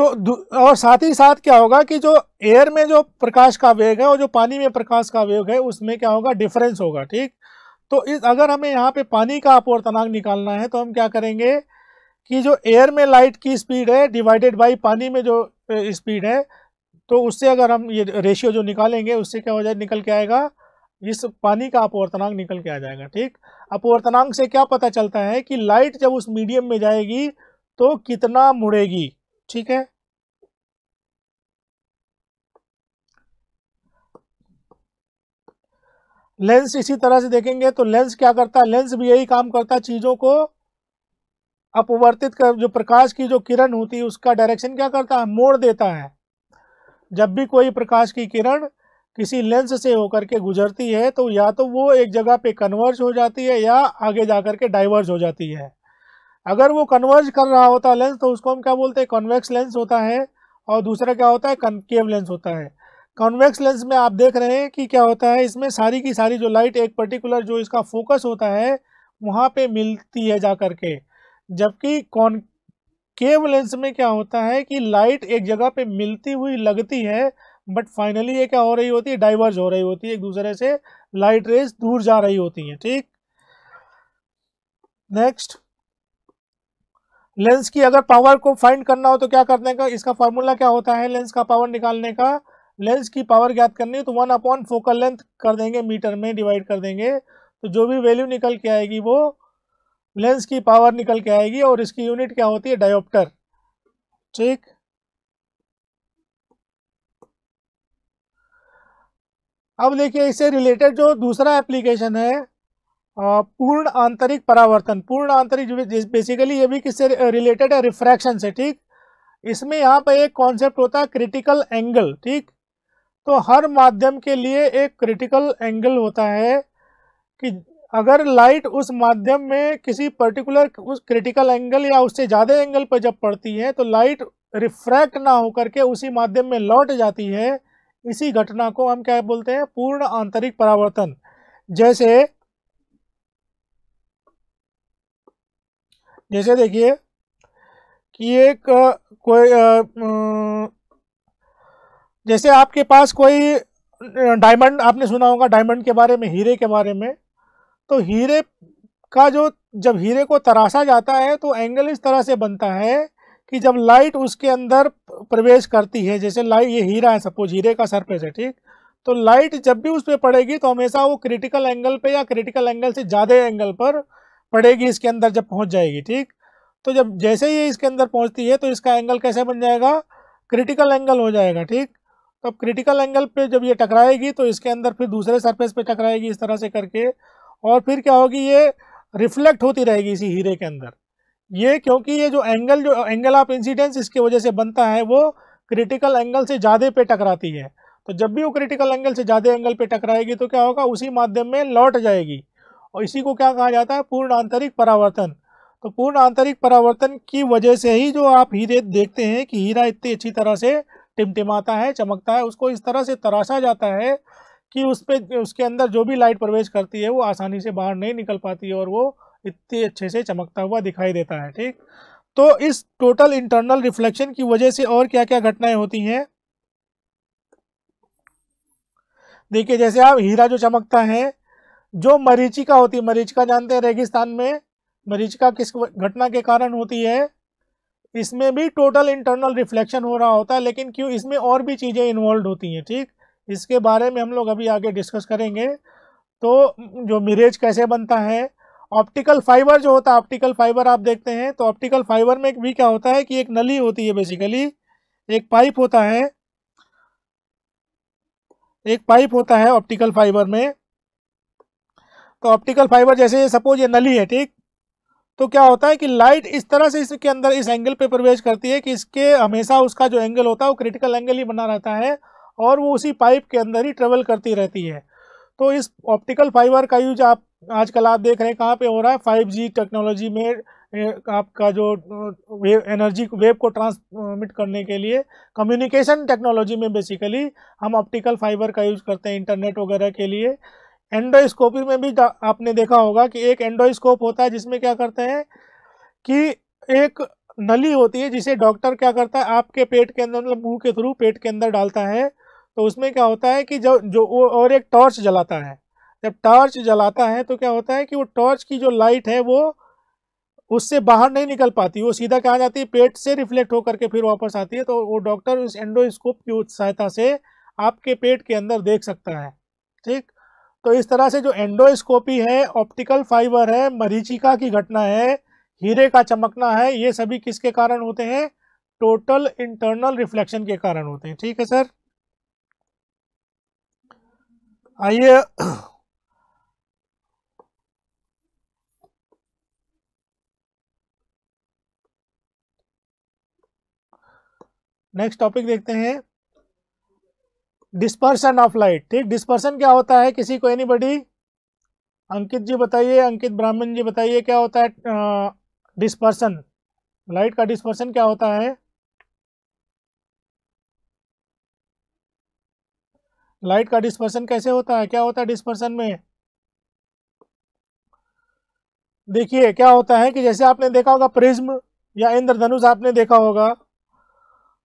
तो और साथ ही साथ क्या होगा कि जो एयर में जो प्रकाश का वेग है और जो पानी में प्रकाश का वेग है उसमें क्या होगा डिफरेंस होगा ठीक तो इस अगर हमें यहाँ पे पानी का अपवर्तनांक निकालना है तो हम क्या करेंगे कि जो एयर में लाइट की स्पीड है डिवाइडेड बाई पानी में जो स्पीड है तो उससे अगर हम ये रेशियो जो निकालेंगे उससे क्या हो जाए निकल के आएगा इस पानी का अपवर्तनांक निकल के आ जाएगा ठीक अपवर्तनांक से क्या पता चलता है कि लाइट जब उस मीडियम में जाएगी तो कितना मुड़ेगी ठीक है लेंस इसी तरह से देखेंगे तो लेंस क्या करता है लेंस भी यही काम करता है चीजों को अपवर्तित कर जो प्रकाश की जो किरण होती है उसका डायरेक्शन क्या करता है मोड़ देता है जब भी कोई प्रकाश की किरण किसी लेंस से होकर के गुजरती है तो या तो वो एक जगह पे कन्वर्ज हो जाती है या आगे जाकर के डाइवर्ज हो जाती है अगर वो कन्वर्ज कर रहा होता है लेंस तो उसको हम क्या बोलते हैं कॉन्वेक्स लेंस होता है और दूसरा क्या होता है कनकेव लेंस होता है कॉन्वेक्स लेंस में आप देख रहे हैं कि क्या होता है इसमें सारी की सारी जो लाइट एक पर्टिकुलर जो इसका फोकस होता है वहाँ पे मिलती है जा कर के जबकि केव लेंस में क्या होता है कि लाइट एक जगह पे मिलती हुई लगती है बट फाइनली ये क्या हो रही होती है डाइवर्ज हो रही होती है एक दूसरे से लाइट रेज दूर जा रही होती हैं ठीक नेक्स्ट लेंस की अगर पावर को फाइंड करना हो तो क्या करने का इसका फॉर्मूला क्या होता है लेंस का पावर निकालने का लेंस की पावर ज्ञात करनी है तो वन अपॉन फोकल लेंथ कर देंगे मीटर में डिवाइड कर देंगे तो जो भी वैल्यू निकल के आएगी वो लेंस की पावर निकल के आएगी और इसकी यूनिट क्या होती है डायोप्टर ठीक अब देखिए इससे रिलेटेड जो दूसरा एप्लीकेशन है पूर्ण आंतरिक परावर्तन पूर्ण आंतरिक जो बेसिकली ये भी किससे रिलेटेड है रिफ्रैक्शन से ठीक इसमें यहाँ पर एक कॉन्सेप्ट होता है क्रिटिकल एंगल ठीक तो हर माध्यम के लिए एक क्रिटिकल एंगल होता है कि अगर लाइट उस माध्यम में किसी पर्टिकुलर उस क्रिटिकल एंगल या उससे ज़्यादा एंगल पर जब पड़ती है तो लाइट रिफ्रैक्ट ना होकर के उसी माध्यम में लौट जाती है इसी घटना को हम क्या बोलते हैं पूर्ण आंतरिक परावर्तन जैसे जैसे देखिए कि एक कोई जैसे आपके पास कोई डायमंड आपने सुना होगा डायमंड के बारे में हीरे के बारे में तो हीरे का जो जब हीरे को तराशा जाता है तो एंगल इस तरह से बनता है कि जब लाइट उसके अंदर प्रवेश करती है जैसे लाइट ये हीरा है सपोज हीरे का सरफेस है ठीक तो लाइट जब भी उस पर पड़ेगी तो हमेशा वो क्रिटिकल एंगल पे या क्रिटिकल एंगल से ज़्यादा एंगल पर पड़ेगी इसके अंदर जब पहुंच जाएगी ठीक तो जब जैसे ही इसके अंदर पहुंचती है तो इसका एंगल कैसे बन जाएगा क्रिटिकल एंगल हो जाएगा ठीक तो अब क्रिटिकल एंगल पे जब ये टकराएगी तो इसके अंदर फिर दूसरे सरफेस पे टकराएगी इस तरह से करके और फिर क्या होगी ये रिफ्लेक्ट होती रहेगी इसी हीरे के अंदर ये क्योंकि ये जो एंगल जो एंगल ऑफ इंसिडेंस इसकी वजह से बनता है वो क्रिटिकल एंगल से ज़्यादा पे टकराती है तो जब भी वो क्रिटिकल एंगल से ज़्यादा एंगल पे टकराएगी तो क्या होगा उसी माध्यम में लौट जाएगी और इसी को क्या कहा जाता है पूर्ण आंतरिक परावर्तन तो पूर्ण आंतरिक परावर्तन की वजह से ही जो आप हीरे देखते हैं कि हीरा इतनी अच्छी तरह से टिमटिमाता है चमकता है उसको इस तरह से तराशा जाता है कि उस पर उसके अंदर जो भी लाइट प्रवेश करती है वो आसानी से बाहर नहीं निकल पाती है और वो इतने अच्छे से चमकता हुआ दिखाई देता है ठीक तो इस टोटल इंटरनल रिफ्लेक्शन की वजह से और क्या क्या घटनाएं होती हैं देखिए जैसे आप हीरा जो चमकता है जो मरीचिका होती है मरीचिका जानते हैं रेगिस्तान में मरीचिका किस घटना के कारण होती है इसमें भी टोटल इंटरनल रिफ्लेक्शन हो रहा होता है लेकिन क्यों इसमें और भी चीज़ें इन्वॉल्व होती हैं ठीक इसके बारे में हम लोग अभी आगे डिस्कस करेंगे तो जो मिरेज कैसे बनता है ऑप्टिकल फाइबर जो होता है ऑप्टिकल फाइबर आप देखते हैं तो ऑप्टिकल फाइबर में भी क्या होता है कि एक नली होती है बेसिकली एक पाइप होता है एक पाइप होता है ऑप्टिकल फाइबर में तो ऑप्टिकल फाइबर जैसे सपोज ये नली है ठीक तो क्या होता है कि लाइट इस तरह से इसके अंदर इस एंगल पे प्रवेश करती है कि इसके हमेशा उसका जो एंगल होता है वो क्रिटिकल एंगल ही बना रहता है और वो उसी पाइप के अंदर ही ट्रेवल करती रहती है तो इस ऑप्टिकल फाइबर का यूज आप आजकल आप देख रहे हैं कहाँ पे हो रहा है फाइव टेक्नोलॉजी में आपका जो वेव एनर्जी वेव को ट्रांसमिट करने के लिए कम्युनिकेशन टेक्नोलॉजी में बेसिकली हम ऑप्टिकल फाइबर का यूज़ करते हैं इंटरनेट वगैरह के लिए एंडोस्कोपी में भी आपने देखा होगा कि एक एंडोस्कोप होता है जिसमें क्या करते हैं कि एक नली होती है जिसे डॉक्टर क्या करता है आपके पेट के अंदर मतलब मुंह के थ्रू पेट के अंदर डालता है तो उसमें क्या होता है कि जब जो और एक टॉर्च जलाता है जब टॉर्च जलाता है तो क्या होता है कि वो टॉर्च की जो लाइट है वो उससे बाहर नहीं निकल पाती वो सीधा कहाँ जाती है पेट से रिफ्लेक्ट होकर के फिर वापस आती है तो वो डॉक्टर इस एंडोस्कोप की सहायता से आपके पेट के अंदर देख सकता है ठीक तो इस तरह से जो एंडोस्कोपी है ऑप्टिकल फाइबर है मरीचिका की घटना है हीरे का चमकना है ये सभी किसके कारण होते हैं टोटल इंटरनल रिफ्लेक्शन के कारण होते हैं ठीक है सर आइए नेक्स्ट टॉपिक देखते हैं डिस्पर्सन ऑफ लाइट ठीक डिस्पर्सन क्या होता है किसी को एनी बडी अंकित जी बताइए अंकित ब्राह्मण जी बताइए क्या होता है डिस्पर्सन लाइट का डिस्पर्सन क्या होता है लाइट का डिस्पर्सन कैसे होता है क्या होता है डिस्पर्सन में देखिए क्या होता है कि जैसे आपने देखा होगा प्रिज्म या इंद्रधनुष आपने देखा होगा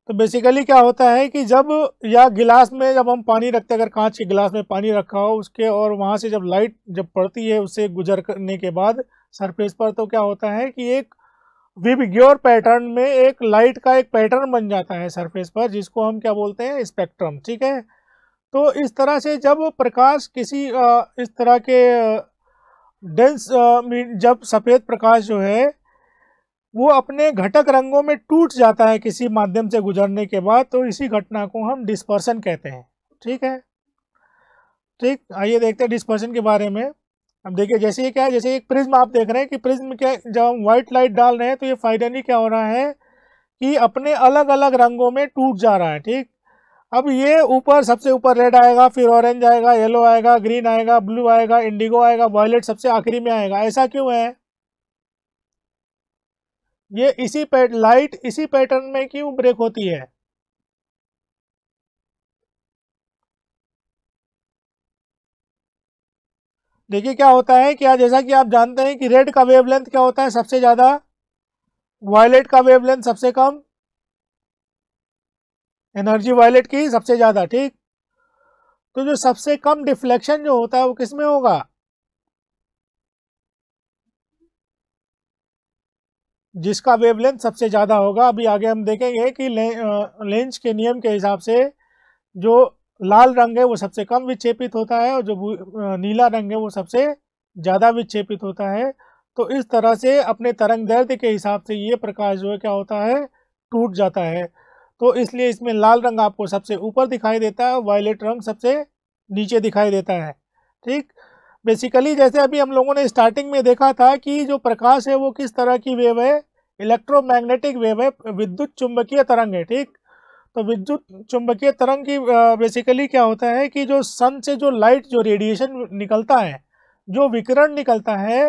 तो बेसिकली क्या होता है कि जब या गिलास में जब हम पानी रखते अगर कांच के गिलास में पानी रखा हो उसके और वहाँ से जब लाइट जब पड़ती है उससे गुजर करने के बाद सरफेस पर तो क्या होता है कि एक विबग्योर पैटर्न में एक लाइट का एक पैटर्न बन जाता है सरफेस पर जिसको हम क्या बोलते हैं स्पेक्ट्रम ठीक है तो इस तरह से जब प्रकाश किसी इस तरह के डेंस जब सफ़ेद प्रकाश जो है वो अपने घटक रंगों में टूट जाता है किसी माध्यम से गुजरने के बाद तो इसी घटना को हम डिस्पर्सन कहते हैं ठीक है ठीक आइए देखते हैं डिस्पर्सन के बारे में अब देखिए जैसे ये क्या है जैसे एक प्रिज्म आप देख रहे हैं कि प्रिज्म क्या जब हम व्हाइट लाइट डाल रहे हैं तो ये फाइनली क्या हो रहा है कि अपने अलग अलग रंगों में टूट जा रहा है ठीक अब ये ऊपर सबसे ऊपर रेड आएगा फिर ऑरेंज आएगा येलो आएगा ग्रीन आएगा ब्लू आएगा इंडिगो आएगा वायलेट सबसे आखिरी में आएगा ऐसा क्यों है ये इसी पैट लाइट इसी पैटर्न में क्यों ब्रेक होती है देखिए क्या होता है क्या जैसा कि आप जानते हैं कि रेड का वेवलेंथ क्या होता है सबसे ज़्यादा वायलेट का वेवलेंथ सबसे कम एनर्जी वायलेट की सबसे ज़्यादा ठीक तो जो सबसे कम डिफ्लेक्शन जो होता है वो किसमें होगा जिसका वेवलेंथ सबसे ज़्यादा होगा अभी आगे हम देखेंगे कि ले, लेंस के नियम के हिसाब से जो लाल रंग है वो सबसे कम विक्षेपित होता है और जो नीला रंग है वो सबसे ज़्यादा विक्षेपित होता है तो इस तरह से अपने तरंग दर्द के हिसाब से ये प्रकाश जो है क्या होता है टूट जाता है तो इसलिए इसमें लाल रंग आपको सबसे ऊपर दिखाई देता है वायलेट रंग सबसे नीचे दिखाई देता है ठीक बेसिकली जैसे अभी हम लोगों ने स्टार्टिंग में देखा था कि जो प्रकाश है वो किस तरह की वेव है इलेक्ट्रोमैग्नेटिक वेव है विद्युत चुंबकीय तरंग है ठीक तो विद्युत चुंबकीय तरंग की बेसिकली क्या होता है कि जो सन से जो लाइट जो रेडिएशन निकलता है जो विकिरण निकलता है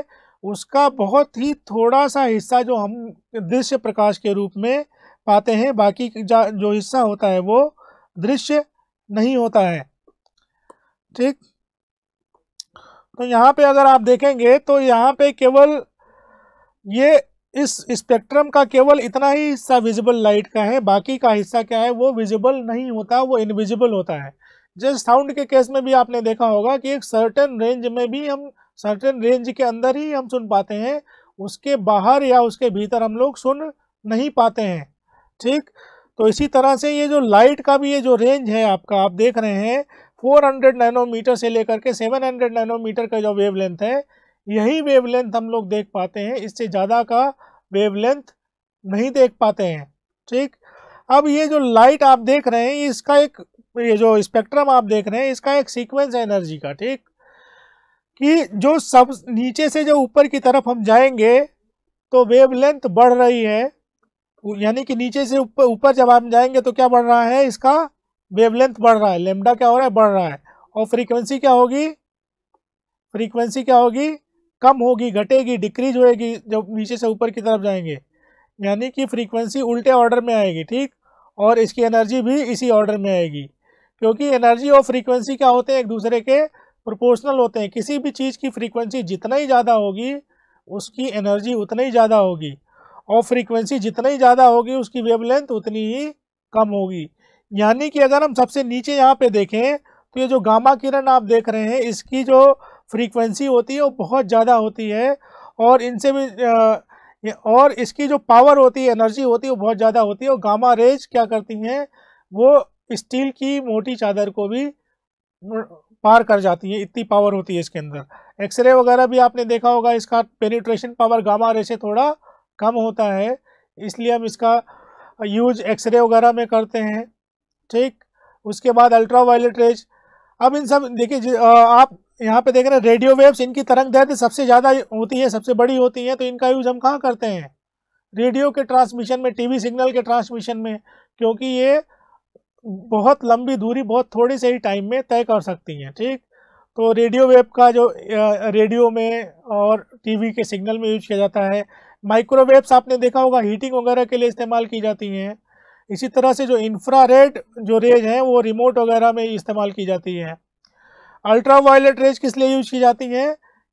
उसका बहुत ही थोड़ा सा हिस्सा जो हम दृश्य प्रकाश के रूप में पाते हैं बाकी जो हिस्सा होता है वो दृश्य नहीं होता है ठीक तो यहाँ पे अगर आप देखेंगे तो यहाँ पे केवल ये इस स्पेक्ट्रम का केवल इतना ही हिस्सा विजिबल लाइट का है बाकी का हिस्सा क्या है वो विजिबल नहीं होता वो इनविजिबल होता है जैसे साउंड के केस में भी आपने देखा होगा कि एक सर्टेन रेंज में भी हम सर्टेन रेंज के अंदर ही हम सुन पाते हैं उसके बाहर या उसके भीतर हम लोग सुन नहीं पाते हैं ठीक तो इसी तरह से ये जो लाइट का भी ये जो रेंज है आपका आप देख रहे हैं 400 नैनोमीटर से लेकर के 700 नैनोमीटर का जो वेवलेंथ है यही वेवलेंथ हम लोग देख पाते हैं इससे ज़्यादा का वेवलेंथ नहीं देख पाते हैं ठीक अब ये जो लाइट आप देख रहे हैं इसका एक ये जो स्पेक्ट्रम आप देख रहे हैं इसका एक सीक्वेंस है एनर्जी का ठीक कि जो सब नीचे से जो ऊपर की तरफ हम जाएंगे तो वेवलेंथ बढ़ रही है यानी कि नीचे से ऊपर ऊपर जब हम जाएंगे तो क्या बढ़ रहा है इसका वेवलेंथ बढ़ रहा है लेमडा क्या हो रहा है बढ़ रहा है और फ्रीक्वेंसी क्या होगी फ्रीक्वेंसी क्या होगी कम होगी घटेगी डिक्रीज होएगी जब नीचे से ऊपर की तरफ जाएंगे यानी कि फ्रीक्वेंसी उल्टे ऑर्डर में आएगी ठीक और इसकी एनर्जी भी इसी ऑर्डर में आएगी क्योंकि एनर्जी और फ्रीक्वेंसी क्या होते हैं एक दूसरे के प्रोपोर्शनल होते हैं किसी भी चीज़ की फ्रीक्वेंसी जितना ही ज़्यादा होगी उसकी एनर्जी उतनी ही ज़्यादा होगी और फ्रीक्वेंसी ही ज़्यादा होगी उसकी वेवलेंथ उतनी ही कम होगी यानी कि अगर हम सबसे नीचे यहाँ पे देखें तो ये जो गामा किरण आप देख रहे हैं इसकी जो फ्रीक्वेंसी होती है वो बहुत ज़्यादा होती है और इनसे भी और इसकी जो पावर होती है एनर्जी होती है वो बहुत ज़्यादा होती है और गामा रेज क्या करती हैं वो स्टील की मोटी चादर को भी पार कर जाती है इतनी पावर होती है इसके अंदर एक्सरे वगैरह भी आपने देखा होगा इसका पेनिट्रेशन पावर गामा रे से थोड़ा कम होता है इसलिए हम इसका यूज एक्सरे वगैरह में करते हैं ठीक उसके बाद अल्ट्रा वायलेट रेज अब इन सब देखिए आप यहाँ पे देख रहे हैं रेडियो वेव्स इनकी तरंग दर्द सबसे ज़्यादा होती है सबसे बड़ी होती है तो इनका यूज़ हम कहाँ करते हैं रेडियो के ट्रांसमिशन में टीवी सिग्नल के ट्रांसमिशन में क्योंकि ये बहुत लंबी दूरी बहुत थोड़ी से ही टाइम में तय कर सकती हैं ठीक तो रेडियो वेव का जो रेडियो में और टीवी के सिग्नल में यूज किया जाता है माइक्रोवेव्स आपने देखा होगा हीटिंग वगैरह के लिए इस्तेमाल की जाती हैं इसी तरह से जो इंफ्रा जो रेज है वो रिमोट वगैरह में इस्तेमाल की जाती है अल्ट्रा वायलेट रेज किस लिए यूज की जाती है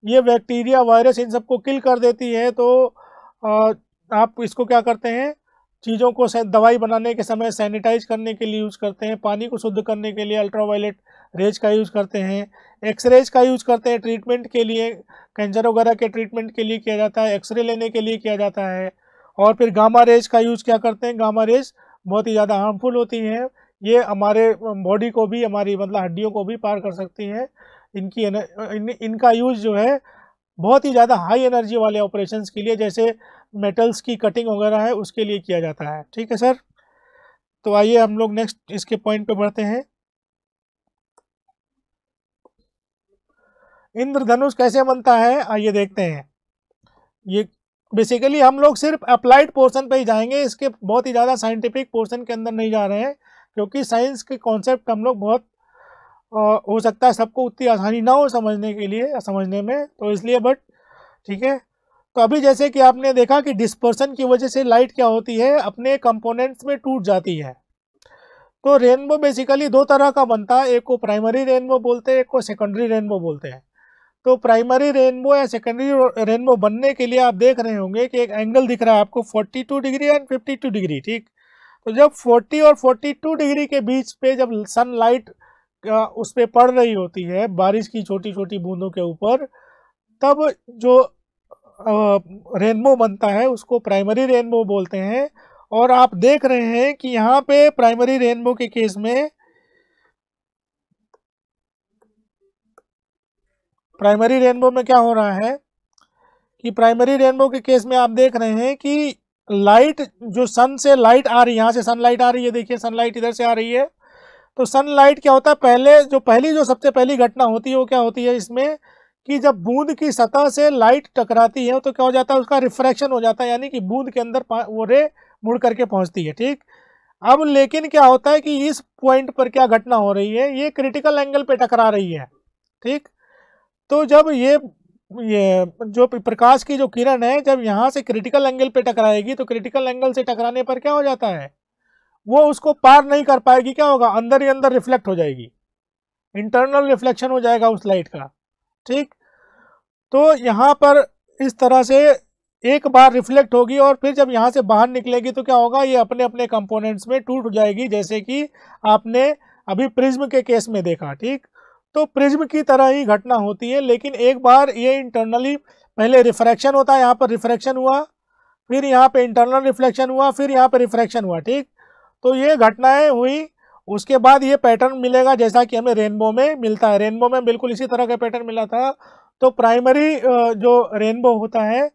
ये बैक्टीरिया वायरस इन सबको किल कर देती है तो आप इसको क्या करते हैं चीज़ों को दवाई बनाने के समय सैनिटाइज करने के लिए यूज़ करते हैं पानी को शुद्ध करने के लिए अल्ट्रा वायलेट रेज का यूज़ करते हैं एक्सरेज का यूज़ करते हैं ट्रीटमेंट के लिए कैंसर वगैरह के ट्रीटमेंट के लिए किया जाता है एक्सरे लेने के लिए किया जाता है और फिर गामा रेज का यूज़ क्या करते हैं गामा रेज बहुत ही ज़्यादा हार्मफुल होती हैं ये हमारे बॉडी को भी हमारी मतलब हड्डियों को भी पार कर सकती हैं इनकी इन, इनका यूज़ जो है बहुत ही ज़्यादा हाई एनर्जी वाले ऑपरेशन के लिए जैसे मेटल्स की कटिंग वगैरह है उसके लिए किया जाता है ठीक है सर तो आइए हम लोग नेक्स्ट इसके पॉइंट पे बढ़ते हैं इंद्रधनुष कैसे बनता है आइए देखते हैं ये बेसिकली हम लोग सिर्फ अप्लाइड पोर्सन पे ही जाएंगे इसके बहुत ही ज़्यादा साइंटिफिक पोर्सन के अंदर नहीं जा रहे हैं क्योंकि साइंस के कॉन्सेप्ट हम लोग बहुत आ, हो सकता है सबको उतनी आसानी ना हो समझने के लिए समझने में तो इसलिए बट ठीक है तो अभी जैसे कि आपने देखा कि डिस्पर्सन की वजह से लाइट क्या होती है अपने कंपोनेंट्स में टूट जाती है तो रेनबो बेसिकली दो तरह का बनता है एक को प्राइमरी रेनबो बोलते हैं एक को सेकेंडरी रेनबो बोलते हैं तो प्राइमरी रेनबो या सेकेंडरी रेनबो बनने के लिए आप देख रहे होंगे कि एक एंगल दिख रहा है आपको 42 डिग्री एंड 52 डिग्री ठीक तो जब 40 और 42 डिग्री के बीच पे जब सनलाइट उस पर पड़ रही होती है बारिश की छोटी छोटी बूंदों के ऊपर तब जो रेनबो बनता है उसको प्राइमरी रेनबो बोलते हैं और आप देख रहे हैं कि यहाँ पे प्राइमरी रेनबो के केस में प्राइमरी रेनबो में क्या हो रहा है कि प्राइमरी रेनबो के केस में आप देख रहे हैं कि लाइट जो सन से लाइट आ रही है यहाँ से सनलाइट आ रही है देखिए सनलाइट इधर से आ रही है तो सनलाइट क्या होता है पहले जो पहली जो सबसे पहली घटना होती है वो क्या होती है इसमें कि जब बूंद की सतह से लाइट टकराती है तो क्या हो जाता है उसका रिफ्रैक्शन हो जाता है यानी कि बूंद के अंदर वो रे मुड़ करके पहुँचती है ठीक अब लेकिन क्या होता है कि इस पॉइंट पर क्या घटना हो रही है ये क्रिटिकल एंगल पर टकरा रही है ठीक तो जब ये ये जो प्रकाश की जो किरण है जब यहाँ से क्रिटिकल एंगल पे टकराएगी तो क्रिटिकल एंगल से टकराने पर क्या हो जाता है वो उसको पार नहीं कर पाएगी क्या होगा अंदर ही अंदर रिफ्लेक्ट हो जाएगी इंटरनल रिफ्लेक्शन हो जाएगा उस लाइट का ठीक तो यहाँ पर इस तरह से एक बार रिफ्लेक्ट होगी और फिर जब यहाँ से बाहर निकलेगी तो क्या होगा ये अपने अपने कंपोनेंट्स में टूट जाएगी जैसे कि आपने अभी प्रिज्म के केस में देखा ठीक तो प्रिज्म की तरह ही घटना होती है लेकिन एक बार ये इंटरनली पहले रिफ्रैक्शन होता है यहाँ पर रिफ्रैक्शन हुआ फिर यहाँ पे इंटरनल रिफ्लेक्शन हुआ फिर यहाँ पे रिफ्रैक्शन हुआ ठीक तो ये घटनाएं हुई उसके बाद ये पैटर्न मिलेगा जैसा कि हमें रेनबो में मिलता है रेनबो में बिल्कुल इसी तरह का पैटर्न मिला था तो प्राइमरी जो रेनबो होता है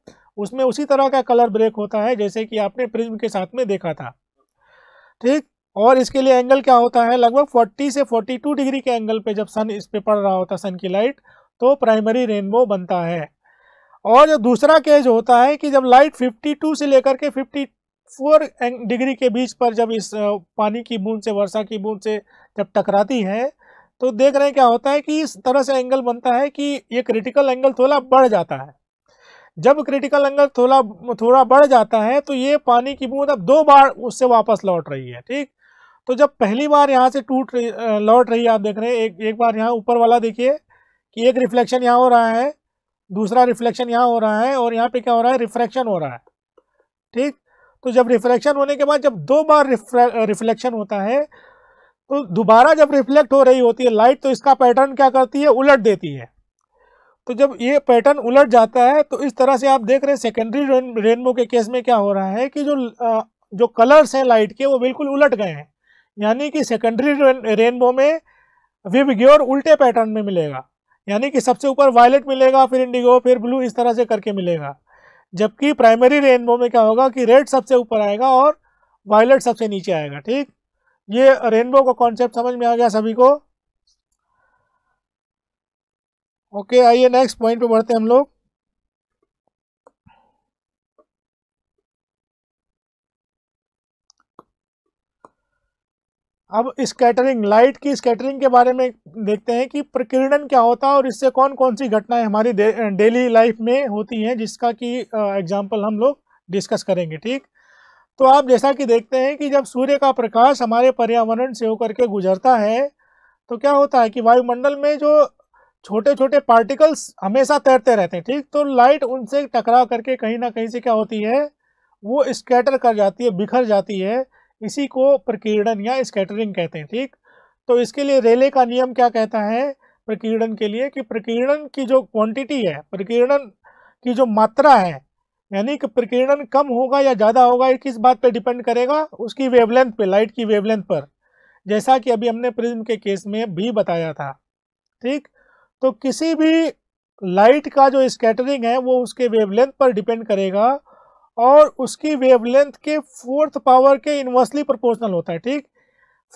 उसमें उसी तरह का कलर ब्रेक होता है जैसे कि आपने प्रिज्म के साथ में देखा था ठीक और इसके लिए एंगल क्या होता है लगभग 40 से 42 डिग्री के एंगल पे जब सन इस पे पड़ रहा होता है सन की लाइट तो प्राइमरी रेनबो बनता है और जो दूसरा केज होता है कि जब लाइट 52 से लेकर के 54 डिग्री के बीच पर जब इस पानी की बूंद से वर्षा की बूंद से जब टकराती है तो देख रहे हैं क्या होता है कि इस तरह से एंगल बनता है कि ये क्रिटिकल एंगल थोड़ा बढ़ जाता है जब क्रिटिकल एंगल थोड़ा थोड़ा बढ़ जाता है तो ये पानी की बूंद अब दो बार उससे वापस लौट रही है ठीक तो जब पहली बार यहाँ से टूट रही लौट रही है आप देख रहे हैं एक एक बार यहाँ ऊपर वाला देखिए कि एक रिफ्लेक्शन यहाँ हो रहा है दूसरा रिफ्लेक्शन यहाँ हो रहा है और यहाँ पे क्या हो रहा है रिफ्रैक्शन हो रहा है ठीक तो जब रिफ्रैक्शन होने के बाद जब दो बार रिफ्लेक्शन होता है तो दोबारा जब रिफ्लेक्ट हो रही होती है लाइट तो इसका पैटर्न क्या करती है उलट देती है तो जब ये पैटर्न उलट जाता है तो इस तरह से आप देख रहे हैं सेकेंडरी रेनबो के केस में क्या हो रहा है कि जो जो कलर्स हैं लाइट के वो बिल्कुल उलट गए हैं यानी कि सेकेंडरी रेनबो में ग्योर उल्टे पैटर्न में मिलेगा यानी कि सबसे ऊपर वायलेट मिलेगा फिर इंडिगो फिर ब्लू इस तरह से करके मिलेगा जबकि प्राइमरी रेनबो में क्या होगा कि रेड सबसे ऊपर आएगा और वायलेट सबसे नीचे आएगा ठीक ये रेनबो का कॉन्सेप्ट समझ में आ गया सभी को ओके आइए नेक्स्ट पॉइंट पे बढ़ते हैं हम लोग अब स्कैटरिंग लाइट की स्कैटरिंग के बारे में देखते हैं कि प्रकीर्णन क्या होता है और इससे कौन कौन सी घटनाएं हमारी डेली लाइफ में होती हैं जिसका कि एग्जाम्पल हम लोग डिस्कस करेंगे ठीक तो आप जैसा कि देखते हैं कि जब सूर्य का प्रकाश हमारे पर्यावरण से होकर के गुजरता है तो क्या होता है कि वायुमंडल में जो छोटे छोटे पार्टिकल्स हमेशा तैरते रहते हैं ठीक तो लाइट उनसे टकरा करके कहीं ना कहीं से क्या होती है वो स्कैटर कर जाती है बिखर जाती है इसी को प्रकीर्णन या स्कैटरिंग कहते हैं ठीक तो इसके लिए रेले का नियम क्या कहता है प्रकीर्णन के लिए कि प्रकीर्णन की जो क्वांटिटी है प्रकीर्णन की जो मात्रा है यानी कि प्रकीर्णन कम होगा या ज़्यादा होगा किस बात पे डिपेंड करेगा उसकी वेवलेंथ पे लाइट की वेवलेंथ पर जैसा कि अभी हमने प्रिज्म के केस में भी बताया था ठीक तो किसी भी लाइट का जो स्कैटरिंग है वो उसके वेवलेंथ पर डिपेंड करेगा और उसकी वेवलेंथ के फोर्थ पावर के इन्वर्सली प्रोपोर्शनल होता है ठीक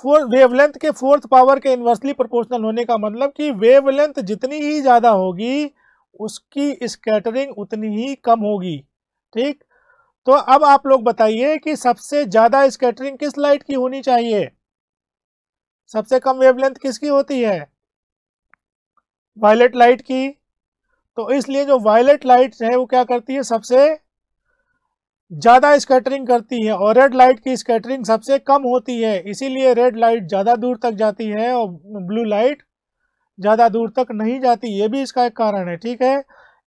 फोर वेवलेंथ के फोर्थ पावर के इन्वर्सली प्रोपोर्शनल होने का मतलब कि वेवलेंथ जितनी ही ज़्यादा होगी उसकी स्कैटरिंग उतनी ही कम होगी ठीक तो अब आप लोग बताइए कि सबसे ज़्यादा स्कैटरिंग किस लाइट की होनी चाहिए सबसे कम वेवलेंथ किसकी होती है वायलेट लाइट की तो इसलिए जो वायलेट लाइट है वो क्या करती है सबसे ज़्यादा स्कैटरिंग करती है और रेड लाइट की स्कैटरिंग सबसे कम होती है इसीलिए रेड लाइट ज़्यादा दूर तक जाती है और ब्लू लाइट ज़्यादा दूर तक नहीं जाती ये भी इसका एक कारण है ठीक है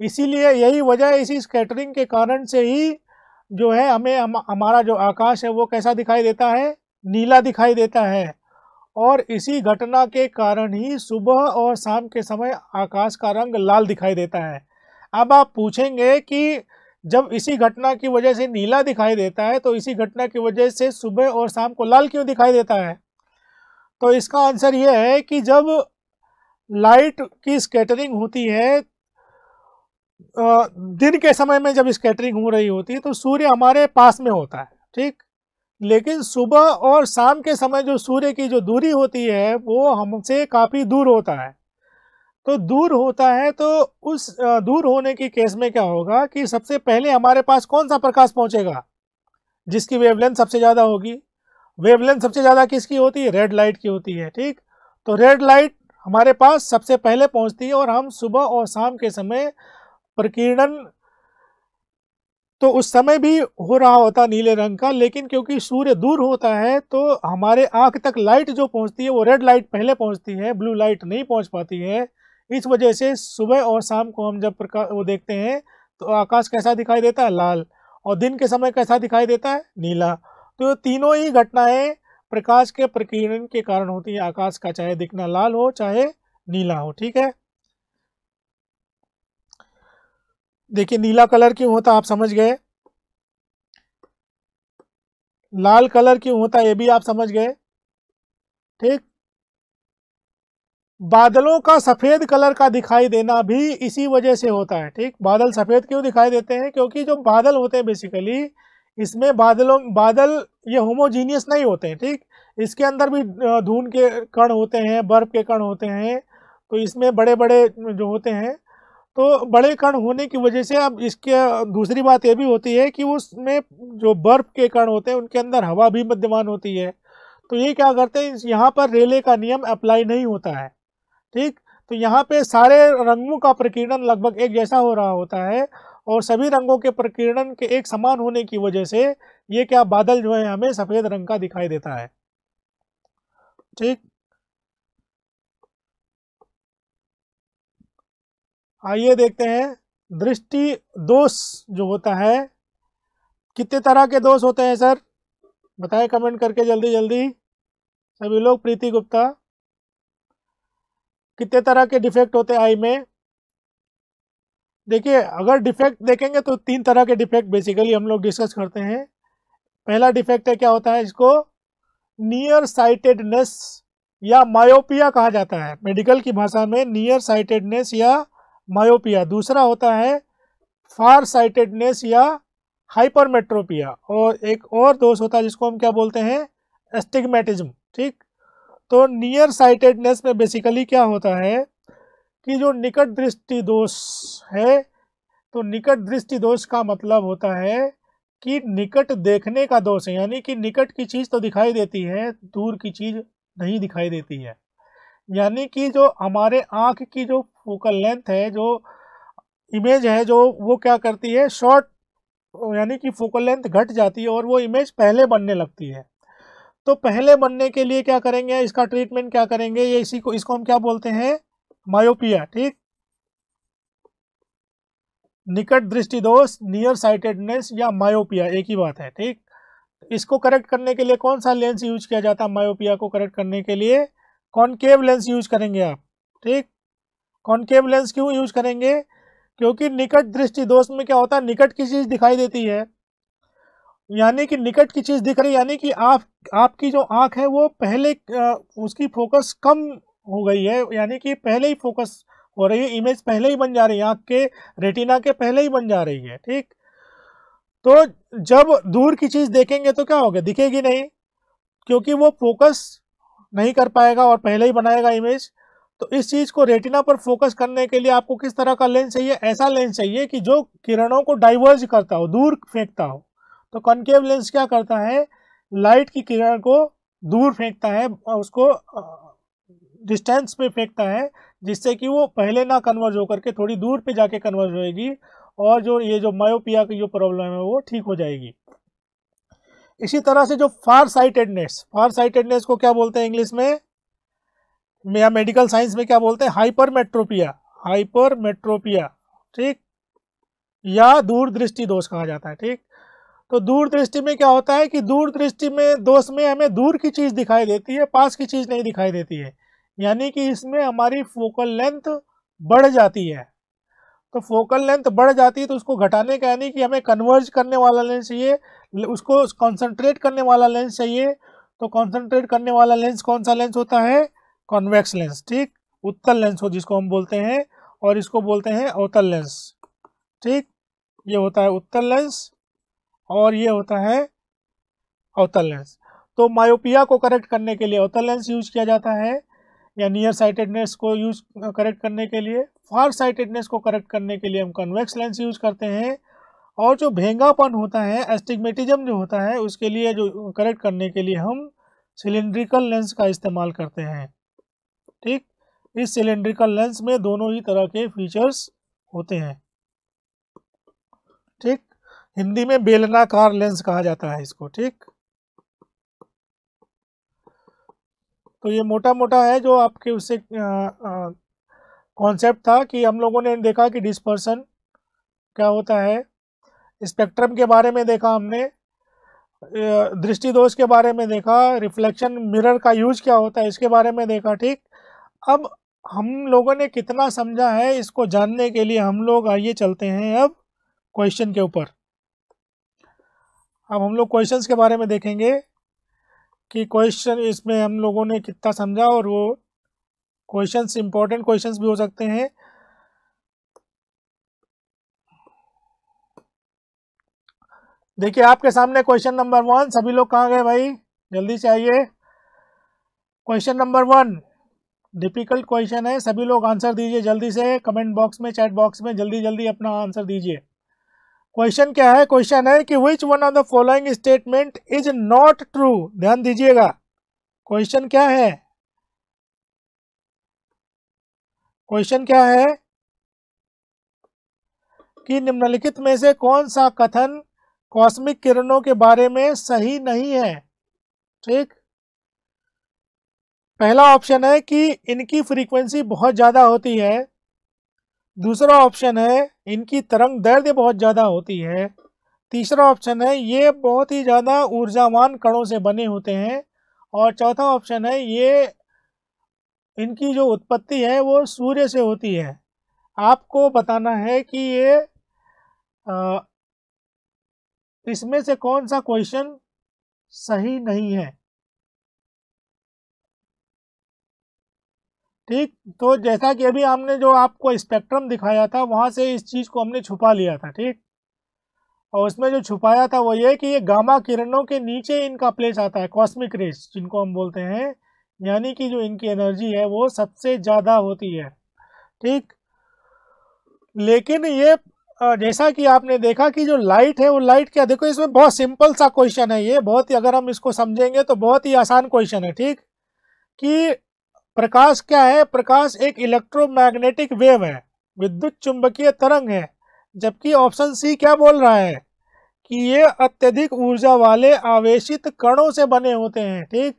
इसीलिए यही वजह इसी स्कैटरिंग के कारण से ही जो है हमें हमारा जो आकाश है वो कैसा दिखाई देता है नीला दिखाई देता है और इसी घटना के कारण ही सुबह और शाम के समय आकाश का रंग लाल दिखाई देता है अब आप पूछेंगे कि जब इसी घटना की वजह से नीला दिखाई देता है तो इसी घटना की वजह से सुबह और शाम को लाल क्यों दिखाई देता है तो इसका आंसर यह है कि जब लाइट की स्केटरिंग होती है दिन के समय में जब स्केटरिंग हो रही होती है तो सूर्य हमारे पास में होता है ठीक लेकिन सुबह और शाम के समय जो सूर्य की जो दूरी होती है वो हमसे काफ़ी दूर होता है तो दूर होता है तो उस दूर होने के केस में क्या होगा कि सबसे पहले हमारे पास कौन सा प्रकाश पहुंचेगा जिसकी वेवलेंथ सबसे ज़्यादा होगी वेवलेंथ सबसे ज़्यादा किसकी होती है रेड लाइट की होती है ठीक तो रेड लाइट हमारे पास सबसे पहले पहुंचती है और हम सुबह और शाम के समय प्रकीर्णन तो उस समय भी हो रहा होता नीले रंग का लेकिन क्योंकि सूर्य दूर होता है तो हमारे आँख तक लाइट जो पहुंचती है वो रेड लाइट पहले पहुंचती है ब्लू लाइट नहीं पहुंच पाती है इस वजह से सुबह और शाम को हम जब प्रकाश वो देखते हैं तो आकाश कैसा दिखाई देता है लाल और दिन के समय कैसा दिखाई देता है नीला तो तीनों ही घटनाएं प्रकाश के प्रकीर्णन के कारण होती है आकाश का चाहे दिखना लाल हो चाहे नीला हो ठीक है देखिए नीला कलर क्यों होता आप समझ गए लाल कलर क्यों होता ये भी आप समझ गए ठीक बादलों का सफ़ेद कलर का दिखाई देना भी इसी वजह से होता है ठीक बादल सफ़ेद क्यों दिखाई देते हैं क्योंकि जो बादल होते हैं बेसिकली इसमें बादलों बादल ये होमोजीनियस नहीं होते हैं ठीक इसके अंदर भी धून के कण होते हैं बर्फ़ के कण होते हैं तो इसमें बड़े बड़े जो होते हैं तो बड़े कण होने की वजह से अब इसके दूसरी बात यह भी होती है कि उसमें जो बर्फ़ के कण होते हैं उनके अंदर हवा भी मद्यमान होती है तो ये क्या करते हैं यहाँ पर रेले का नियम अप्लाई नहीं होता है ठीक तो यहाँ पे सारे रंगों का प्रकीर्णन लगभग एक जैसा हो रहा होता है और सभी रंगों के प्रकीर्णन के एक समान होने की वजह से ये क्या बादल जो है हमें सफ़ेद रंग का दिखाई देता है ठीक आइए देखते हैं दृष्टि दोष जो होता है कितने तरह के दोष होते हैं सर बताएं कमेंट करके जल्दी जल्दी सभी लोग प्रीति गुप्ता कितने तरह के डिफेक्ट होते हैं आई में देखिए अगर डिफेक्ट देखेंगे तो तीन तरह के डिफेक्ट बेसिकली हम लोग डिस्कस करते हैं पहला डिफेक्ट है क्या होता है इसको नियर साइटेडनेस या मायोपिया कहा जाता है मेडिकल की भाषा में नियर साइटेडनेस या मायोपिया दूसरा होता है फार साइटेडनेस या हाइपरमेट्रोपिया और एक और दोष होता है जिसको हम क्या बोलते हैं एस्टिगमेटिज्म ठीक तो नियर साइटेडनेस में बेसिकली क्या होता है कि जो निकट दृष्टि दोष है तो निकट दृष्टि दोष का मतलब होता है कि निकट देखने का दोष है यानी कि निकट की चीज़ तो दिखाई देती है दूर की चीज़ नहीं दिखाई देती है यानी कि जो हमारे आँख की जो फोकल लेंथ है जो इमेज है जो वो क्या करती है शॉर्ट यानी कि फोकल लेंथ घट जाती है और वो इमेज पहले बनने लगती है तो पहले बनने के लिए क्या करेंगे इसका ट्रीटमेंट क्या करेंगे ये इसी को इसको हम क्या बोलते हैं मायोपिया ठीक निकट दृष्टि दोष नियर साइटेडनेस या मायोपिया एक ही बात है ठीक इसको करेक्ट करने के लिए कौन सा लेंस यूज किया जाता है मायोपिया को करेक्ट करने के लिए कॉनकेव लेंस यूज करेंगे आप ठीक कॉनकेव लेंस क्यों यूज करेंगे क्योंकि निकट दृष्टि दोष में क्या होता है निकट की चीज दिखाई देती है यानी कि निकट की चीज दिख रही यानी कि आप आपकी जो आंख है वो पहले उसकी फोकस कम हो गई है यानी कि पहले ही फोकस हो रही है इमेज पहले ही बन जा रही है आँख के रेटिना के पहले ही बन जा रही है ठीक तो जब दूर की चीज़ देखेंगे तो क्या होगा दिखेगी नहीं क्योंकि वो फोकस नहीं कर पाएगा और पहले ही बनाएगा इमेज तो इस चीज़ को रेटिना पर फोकस करने के लिए आपको किस तरह का लेंस चाहिए ऐसा लेंस चाहिए कि जो किरणों को डाइवर्ज करता हो दूर फेंकता हो तो कॉन्केव लेंस क्या करता है लाइट की किरण को दूर फेंकता है और उसको डिस्टेंस पे फेंकता है जिससे कि वो पहले ना कन्वर्ज होकर के थोड़ी दूर पे जाके कन्वर्ज होएगी और जो ये जो मायोपिया की जो प्रॉब्लम है वो ठीक हो जाएगी इसी तरह से जो फार साइटेडनेस फार साइटेडनेस को क्या बोलते हैं इंग्लिश में या मेडिकल साइंस में क्या बोलते हैं हाइपर मेट्रोपिया हाइपर मेट्रोपिया ठीक या दूरदृष्टि दोष कहा जाता है ठीक तो दूर दृष्टि में क्या होता है कि दूर दृष्टि में दोष में हमें दूर की चीज़ दिखाई देती है पास की चीज़ नहीं दिखाई देती है यानी कि इसमें हमारी फोकल लेंथ बढ़ जाती है तो फोकल लेंथ बढ़ जाती है तो उसको घटाने का यानी कि हमें कन्वर्ज करने वाला लेंस चाहिए उसको कॉन्सेंट्रेट करने वाला लेंस चाहिए तो कॉन्सेंट्रेट करने वाला लेंस कौन सा लेंस होता है कॉन्वेक्स लेंस ठीक उत्तल लेंस हो जिसको हम बोलते हैं और इसको बोलते हैं अवतल लेंस ठीक ये होता है उत्तर लेंस और ये होता है अवतल लेंस तो मायोपिया को करेक्ट करने के लिए अवतल लेंस यूज किया जाता है या नियर साइटेडनेस को यूज करेक्ट करने के लिए फार साइटेडनेस को करेक्ट करने के लिए हम कन्वेक्स लेंस यूज करते हैं और जो भेंगापन होता है एस्टिग्मेटिज्म जो होता है उसके लिए जो करेक्ट करने के लिए हम सिलेंड्रिकल लेंस का इस्तेमाल करते हैं ठीक इस सिलेंड्रिकल लेंस में दोनों ही तरह के फीचर्स होते हैं ठीक हिंदी में बेलनाकार लेंस कहा जाता है इसको ठीक तो ये मोटा मोटा है जो आपके उससे कॉन्सेप्ट था कि हम लोगों ने देखा कि डिस्पर्सन क्या होता है स्पेक्ट्रम के बारे में देखा हमने दृष्टि दोष के बारे में देखा रिफ्लेक्शन मिरर का यूज क्या होता है इसके बारे में देखा ठीक अब हम लोगों ने कितना समझा है इसको जानने के लिए हम लोग आइए चलते हैं अब क्वेश्चन के ऊपर अब हम लोग क्वेश्चंस के बारे में देखेंगे कि क्वेश्चन इसमें हम लोगों ने कितना समझा और वो क्वेश्चंस इंपॉर्टेंट क्वेश्चंस भी हो सकते हैं देखिए आपके सामने क्वेश्चन नंबर वन सभी लोग कहाँ गए भाई जल्दी से आइए question number one difficult question है सभी लोग आंसर दीजिए जल्दी से कमेंट बॉक्स में चैट बॉक्स में जल्दी जल्दी अपना आंसर दीजिए क्वेश्चन क्या है क्वेश्चन है कि which one of the following statement is not true ध्यान दीजिएगा क्वेश्चन क्या है क्वेश्चन क्या है कि निम्नलिखित में से कौन सा कथन कॉस्मिक किरणों के बारे में सही नहीं है ठीक पहला ऑप्शन है कि इनकी फ्रीक्वेंसी बहुत ज़्यादा होती है दूसरा ऑप्शन है इनकी तरंग दर्द बहुत ज़्यादा होती है तीसरा ऑप्शन है ये बहुत ही ज़्यादा ऊर्जावान कणों से बने होते हैं और चौथा ऑप्शन है ये इनकी जो उत्पत्ति है वो सूर्य से होती है आपको बताना है कि ये इसमें से कौन सा क्वेश्चन सही नहीं है ठीक तो जैसा कि अभी हमने जो आपको स्पेक्ट्रम दिखाया था वहाँ से इस चीज़ को हमने छुपा लिया था ठीक और उसमें जो छुपाया था वो ये कि ये गामा किरणों के नीचे इनका प्लेस आता है कॉस्मिक रेस जिनको हम बोलते हैं यानी कि जो इनकी एनर्जी है वो सबसे ज़्यादा होती है ठीक लेकिन ये जैसा कि आपने देखा कि जो लाइट है वो लाइट क्या देखो इसमें बहुत सिंपल सा क्वेश्चन है ये बहुत ही अगर हम इसको समझेंगे तो बहुत ही आसान क्वेश्चन है ठीक कि प्रकाश क्या है प्रकाश एक इलेक्ट्रोमैग्नेटिक वेव है विद्युत चुंबकीय तरंग है जबकि ऑप्शन सी क्या बोल रहा है कि ये अत्यधिक ऊर्जा वाले आवेशित कणों से बने होते हैं ठीक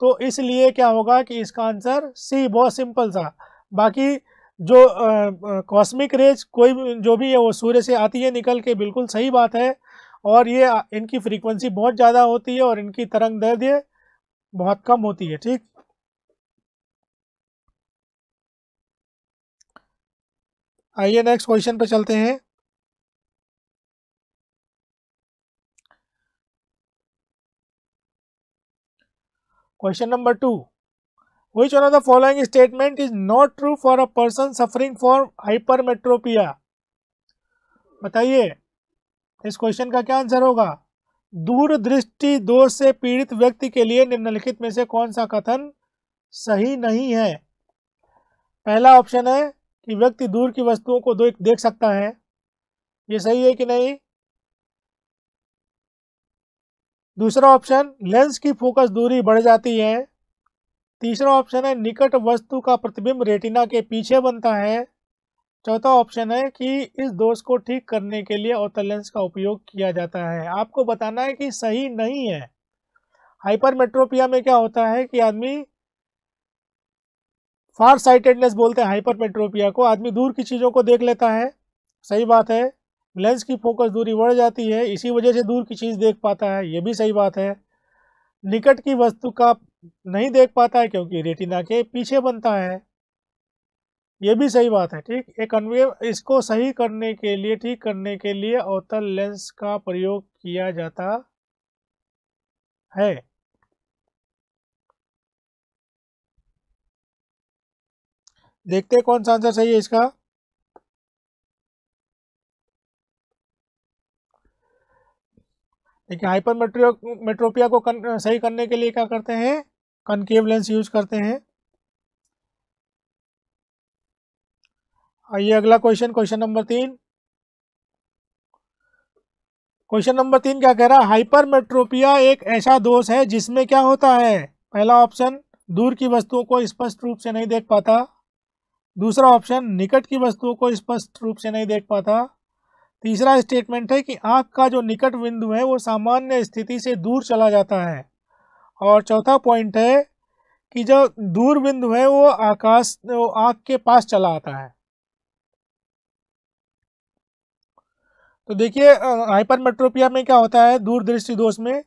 तो इसलिए क्या होगा कि इसका आंसर सी बहुत सिंपल सा बाकी जो कॉस्मिक रेज कोई जो भी है वो सूर्य से आती है निकल के बिल्कुल सही बात है और ये इनकी फ्रीक्वेंसी बहुत ज़्यादा होती है और इनकी तरंग दर्द बहुत कम होती है ठीक आइए नेक्स्ट क्वेश्चन पर चलते हैं question number two which one of the following statement is not true for a person suffering for hypermetropia बताइए इस क्वेश्चन का क्या आंसर होगा दूरदृष्टि दोष से पीड़ित व्यक्ति के लिए निम्नलिखित में से कौन सा कथन सही नहीं है पहला ऑप्शन है कि व्यक्ति दूर की वस्तुओं को देख सकता है ये सही है कि नहीं दूसरा ऑप्शन लेंस की फोकस दूरी बढ़ जाती है तीसरा ऑप्शन है निकट वस्तु का प्रतिबिंब रेटिना के पीछे बनता है चौथा ऑप्शन है कि इस दोष को ठीक करने के लिए ऑथर लेंस का उपयोग किया जाता है आपको बताना है कि सही नहीं है हाइपरमेट्रोपिया में क्या होता है कि आदमी फार साइटेडनेस बोलते हैं हाइपरमेट्रोपिया को आदमी दूर की चीज़ों को देख लेता है सही बात है लेंस की फोकस दूरी बढ़ जाती है इसी वजह से दूर की चीज़ देख पाता है ये भी सही बात है निकट की वस्तु का नहीं देख पाता है क्योंकि रेटिना के पीछे बनता है ये भी सही बात है ठीक एक अनवे इसको सही करने के लिए ठीक करने के लिए अवतल लेंस का प्रयोग किया जाता है देखते हैं कौन सा आंसर सही है इसका देखिए हाइपर मेट्रो मेट्रोपिया को कन, सही करने के लिए क्या करते हैं कनकेव लेंस यूज करते हैं आइए अगला क्वेश्चन क्वेश्चन नंबर तीन क्वेश्चन नंबर तीन क्या कह रहा है हाइपर मेट्रोपिया एक ऐसा दोष है जिसमें क्या होता है पहला ऑप्शन दूर की वस्तुओं को स्पष्ट रूप से नहीं देख पाता दूसरा ऑप्शन निकट की वस्तुओं को स्पष्ट रूप से नहीं देख पाता तीसरा स्टेटमेंट है कि आँख का जो निकट बिंदु है वो सामान्य स्थिति से दूर चला जाता है और चौथा पॉइंट है कि जो दूर बिंदु है वो आकाश वो आँख के पास चला आता है तो देखिए हाइपरमेट्रोपिया में क्या होता है दूरदृष्टि दोष में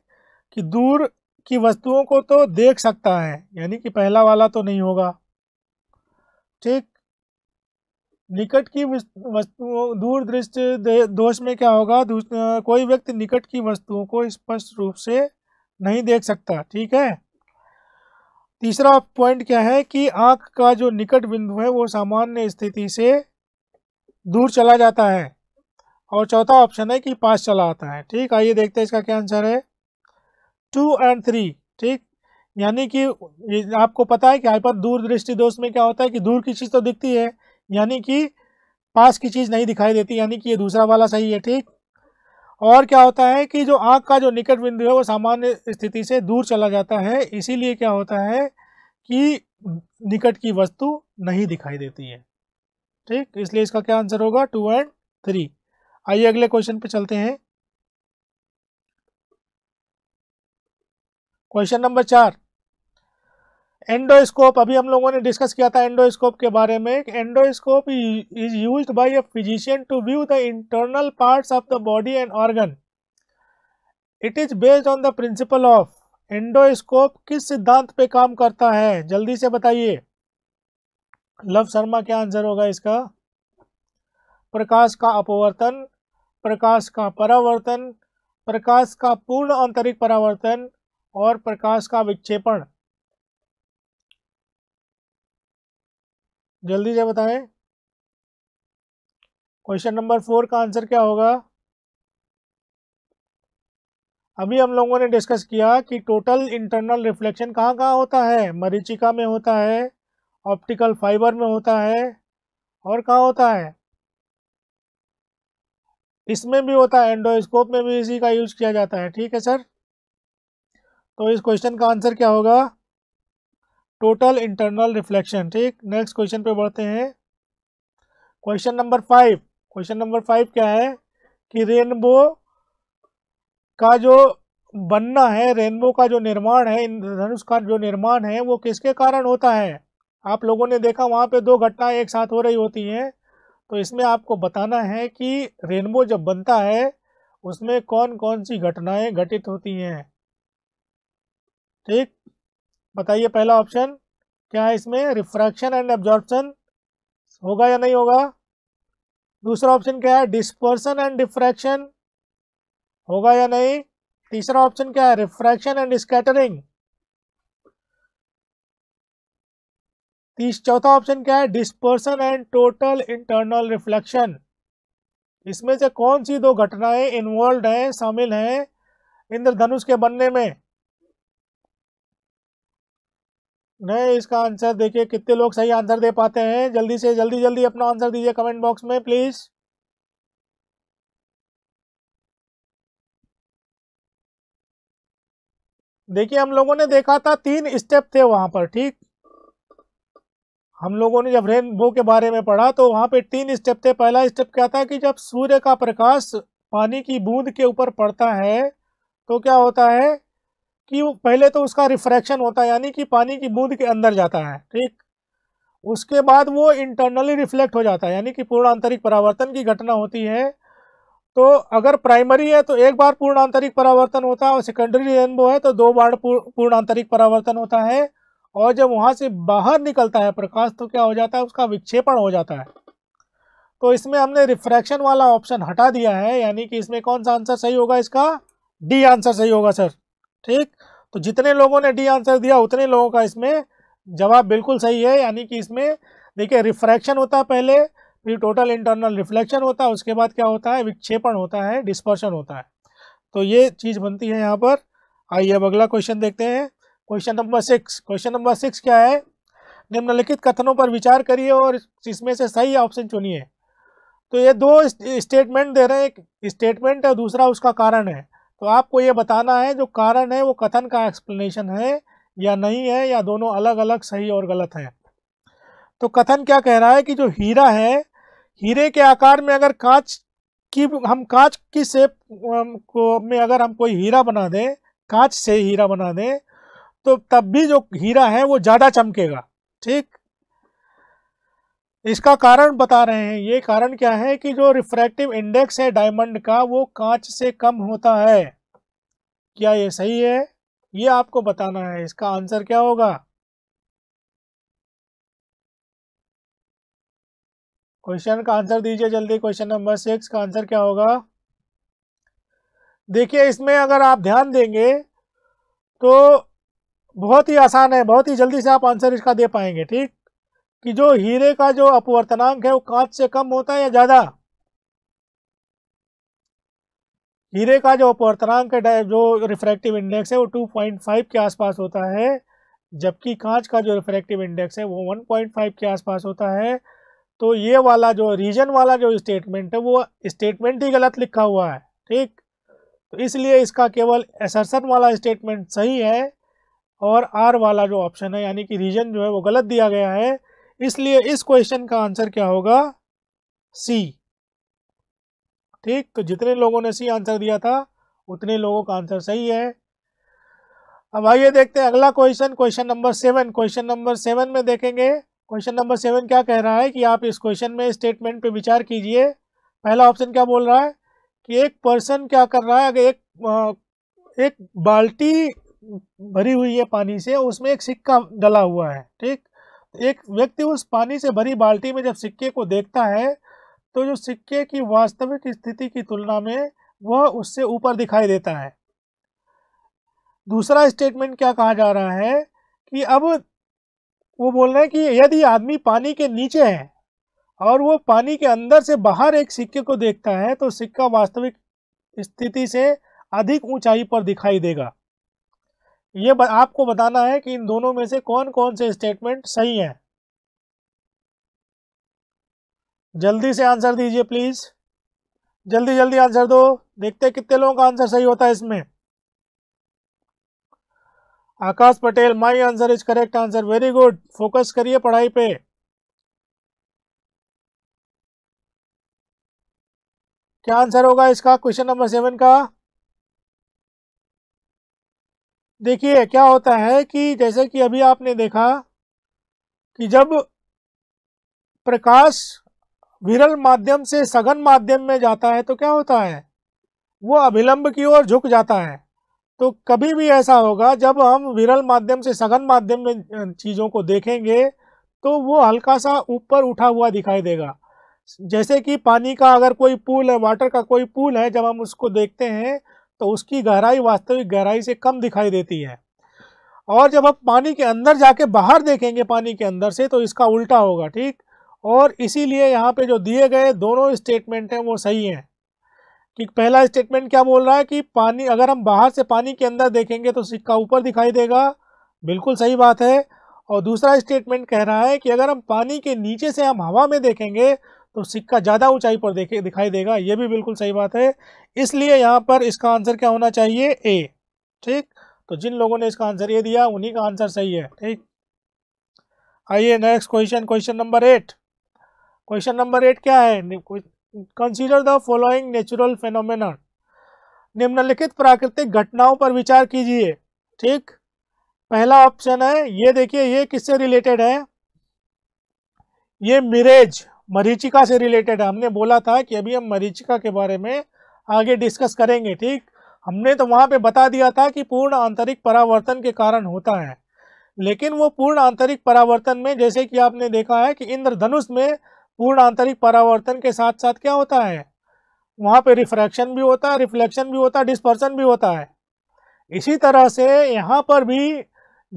कि दूर की वस्तुओं को तो देख सकता है यानी कि पहला वाला तो नहीं होगा ठीक निकट की वस्तुओं दूर दृष्ट दोष में क्या होगा कोई व्यक्ति निकट की वस्तुओं को स्पष्ट रूप से नहीं देख सकता ठीक है तीसरा पॉइंट क्या है कि आंख का जो निकट बिंदु है वो सामान्य स्थिति से दूर चला जाता है और चौथा ऑप्शन है कि पास चला आता है ठीक आइए देखते हैं इसका क्या आंसर है टू एंड थ्री ठीक यानी कि आपको पता है कि हाइपर दूर दृष्टि दोष में क्या होता है कि दूर की चीज़ तो दिखती है यानी कि पास की चीज़ नहीं दिखाई देती यानी कि ये दूसरा वाला सही है ठीक और क्या होता है कि जो आँख का जो निकट बिंदु है वो सामान्य स्थिति से दूर चला जाता है इसीलिए क्या होता है कि निकट की वस्तु नहीं दिखाई देती है ठीक इसलिए इसका क्या आंसर होगा टू एंड थ्री आइए अगले क्वेश्चन पे चलते हैं क्वेश्चन नंबर चार एंडोस्कोप अभी हम लोगों ने डिस्कस किया था एंडोस्कोप के बारे में endoscope is use by a physician to view the internal parts of the body and organ it is based on the principle of endoscope किस सिद्धांत पे काम करता है जल्दी से बताइए लव शर्मा क्या आंसर होगा इसका प्रकाश का अपवर्तन प्रकाश का परावर्तन प्रकाश का पूर्ण आंतरिक परावर्तन और प्रकाश का विक्षेपण जल्दी से बताएं क्वेश्चन नंबर फोर का आंसर क्या होगा अभी हम लोगों ने डिस्कस किया कि टोटल इंटरनल रिफ्लेक्शन कहाँ कहाँ होता है मरीचिका में होता है ऑप्टिकल फाइबर में होता है और कहाँ होता है इसमें भी होता है एंडोस्कोप में भी इसी का यूज किया जाता है ठीक है सर तो इस क्वेश्चन का आंसर क्या होगा टोटल इंटरनल रिफ्लेक्शन ठीक नेक्स्ट क्वेश्चन पे बढ़ते हैं question number five question number five क्या है कि रेनबो का जो बनना है रेनबो का जो निर्माण है इंद्रधनुष का जो निर्माण है वो किसके कारण होता है आप लोगों ने देखा वहाँ पे दो घटनाएं एक साथ हो रही होती हैं तो इसमें आपको बताना है कि रेनबो जब बनता है उसमें कौन कौन सी घटनाएं घटित होती हैं ठीक बताइए पहला ऑप्शन क्या है इसमें रिफ्रैक्शन एंड एब्जॉर्बन होगा या नहीं होगा दूसरा ऑप्शन क्या है डिस्पर्सन एंड डिफ्रैक्शन होगा या नहीं तीसरा ऑप्शन क्या है रिफ्रैक्शन एंड स्कैटरिंग चौथा ऑप्शन क्या है dispersion and total internal reflection इसमें से कौन सी दो घटनाएं इन्वॉल्व हैं शामिल हैं इंद्रधनुष के बनने में नहीं इसका आंसर देखिए कितने लोग सही आंसर दे पाते हैं जल्दी से जल्दी जल्दी अपना आंसर दीजिए कमेंट बॉक्स में प्लीज देखिए हम लोगों ने देखा था तीन स्टेप थे वहां पर ठीक हम लोगों ने जब रेनबो के बारे में पढ़ा तो वहां पे तीन स्टेप थे पहला स्टेप क्या था कि जब सूर्य का प्रकाश पानी की बूंद के ऊपर पड़ता है तो क्या होता है कि पहले तो उसका रिफ्रैक्शन होता है यानी कि पानी की बूंद के अंदर जाता है ठीक उसके बाद वो इंटरनली रिफ्लेक्ट हो जाता है यानी कि पूर्ण आंतरिक परावर्तन की घटना होती है तो अगर प्राइमरी है तो एक बार पूर्ण आंतरिक परावर्तन होता है और सेकेंडरी रेनबो है तो दो बार पूर्ण आंतरिक परावर्तन होता है और जब वहाँ से बाहर निकलता है प्रकाश तो क्या हो जाता है उसका विक्षेपण हो जाता है तो इसमें हमने रिफ्रैक्शन वाला ऑप्शन हटा दिया है यानी कि इसमें कौन सा आंसर सही होगा इसका डी आंसर सही होगा सर ठीक तो जितने लोगों ने डी आंसर दिया उतने लोगों का इसमें जवाब बिल्कुल सही है यानी कि इसमें देखिए रिफ्रैक्शन होता है पहले फिर टोटल इंटरनल रिफ्लेक्शन होता है उसके बाद क्या होता है विक्षेपण होता है डिस्पर्शन होता है तो ये चीज़ बनती है यहाँ पर आइए अब अगला क्वेश्चन देखते हैं question number six question number six क्या है निम्नलिखित कथनों पर विचार करिए और इसमें से सही ऑप्शन चुनिए तो ये दो स्टेटमेंट दे रहे हैं एक स्टेटमेंट है दूसरा उसका कारण है तो आपको ये बताना है जो कारण है वो कथन का एक्सप्लेनेशन है या नहीं है या दोनों अलग अलग सही और गलत है तो कथन क्या कह रहा है कि जो हीरा है हीरे के आकार में अगर कांच की हम कांच की सेप को में अगर हम कोई हीरा बना दें कांच से हीरा बना दें तो तब भी जो हीरा है वो ज़्यादा चमकेगा ठीक इसका कारण बता रहे हैं ये कारण क्या है कि जो रिफ्रैक्टिव इंडेक्स है डायमंड का वो कांच से कम होता है क्या ये सही है ये आपको बताना है इसका आंसर क्या होगा क्वेश्चन का आंसर दीजिए जल्दी क्वेश्चन नंबर सिक्स का आंसर क्या होगा देखिए इसमें अगर आप ध्यान देंगे तो बहुत ही आसान है बहुत ही जल्दी से आप आंसर इसका दे पाएंगे ठीक कि जो हीरे का जो अपवर्तनांक है वो कांच से कम होता है या ज़्यादा हीरे का जो अपवर्तनांक जो रिफ्रैक्टिव इंडेक्स है वो 2.5 के आसपास होता है जबकि कांच का जो रिफ्रैक्टिव इंडेक्स है वो 1.5 के आसपास होता है तो ये वाला जो रीजन वाला जो स्टेटमेंट है वो स्टेटमेंट ही गलत लिखा हुआ है ठीक तो इसलिए इसका केवल एसरसन वाला स्टेटमेंट सही है और आर वाला जो ऑप्शन है यानी कि रीजन जो है वो गलत दिया गया है इसलिए इस क्वेश्चन का आंसर क्या होगा सी ठीक तो जितने लोगों ने सी आंसर दिया था उतने लोगों का आंसर सही है अब आइए देखते हैं अगला question question number seven question number seven में देखेंगे क्वेश्चन नंबर सेवन क्या कह रहा है कि आप इस क्वेश्चन में स्टेटमेंट पे विचार कीजिए पहला ऑप्शन क्या बोल रहा है कि एक पर्सन क्या कर रहा है अगर एक एक बाल्टी भरी हुई है पानी से उसमें एक सिक्का डला हुआ है ठीक एक व्यक्ति उस पानी से भरी बाल्टी में जब सिक्के को देखता है तो जो सिक्के की वास्तविक स्थिति की तुलना में वह उससे ऊपर दिखाई देता है दूसरा स्टेटमेंट क्या कहा जा रहा है कि अब वो बोल रहे हैं कि यदि आदमी पानी के नीचे है और वो पानी के अंदर से बाहर एक सिक्के को देखता है तो सिक्का वास्तविक स्थिति से अधिक ऊंचाई पर दिखाई देगा ये आपको बताना है कि इन दोनों में से कौन कौन से स्टेटमेंट सही हैं जल्दी से आंसर दीजिए प्लीज जल्दी जल्दी आंसर दो देखते कितने लोगों का आंसर सही होता है इसमें Akash Patel my answer is correct answer very good focus करिए पढ़ाई पे क्या आंसर होगा इसका क्वेश्चन नंबर सेवन का देखिए क्या होता है कि जैसे कि अभी आपने देखा कि जब प्रकाश विरल माध्यम से सघन माध्यम में जाता है तो क्या होता है वो अभिलंब की ओर झुक जाता है तो कभी भी ऐसा होगा जब हम विरल माध्यम से सघन माध्यम में चीज़ों को देखेंगे तो वो हल्का सा ऊपर उठा हुआ दिखाई देगा जैसे कि पानी का अगर कोई पूल है वाटर का कोई पूल है जब हम उसको देखते हैं तो उसकी गहराई वास्तविक गहराई से कम दिखाई देती है और जब आप पानी के अंदर जाके बाहर देखेंगे पानी के अंदर से तो इसका उल्टा होगा ठीक और इसीलिए यहाँ पे जो दिए गए दोनों स्टेटमेंट हैं वो सही हैं कि पहला स्टेटमेंट क्या बोल रहा है कि पानी अगर हम बाहर से पानी के अंदर देखेंगे तो सिक्का ऊपर दिखाई देगा बिल्कुल सही बात है और दूसरा स्टेटमेंट कह रहा है कि अगर हम पानी के नीचे से हम हवा में देखेंगे तो सिक्का ज़्यादा ऊंचाई पर देखे दिखाई देगा ये भी बिल्कुल सही बात है इसलिए यहाँ पर इसका आंसर क्या होना चाहिए ए ठीक तो जिन लोगों ने इसका आंसर ए दिया उन्हीं का आंसर सही है ठीक आइए next question question number eight question number eight क्या है consider the following natural phenomena निम्नलिखित प्राकृतिक घटनाओं पर विचार कीजिए ठीक पहला ऑप्शन है ये देखिए ये किससे रिलेटेड है ये मिरेज मरीचिका से रिलेटेड हमने बोला था कि अभी हम मरीचिका के बारे में आगे डिस्कस करेंगे ठीक हमने तो वहाँ पे बता दिया था कि पूर्ण आंतरिक परावर्तन के कारण होता है लेकिन वो पूर्ण आंतरिक परावर्तन में जैसे कि आपने देखा है कि इंद्रधनुष में पूर्ण आंतरिक परावर्तन के साथ साथ क्या होता है वहाँ पे रिफ्रैक्शन भी होता है रिफ्लेक्शन भी होता है डिस्पर्सन भी होता है इसी तरह से यहाँ पर भी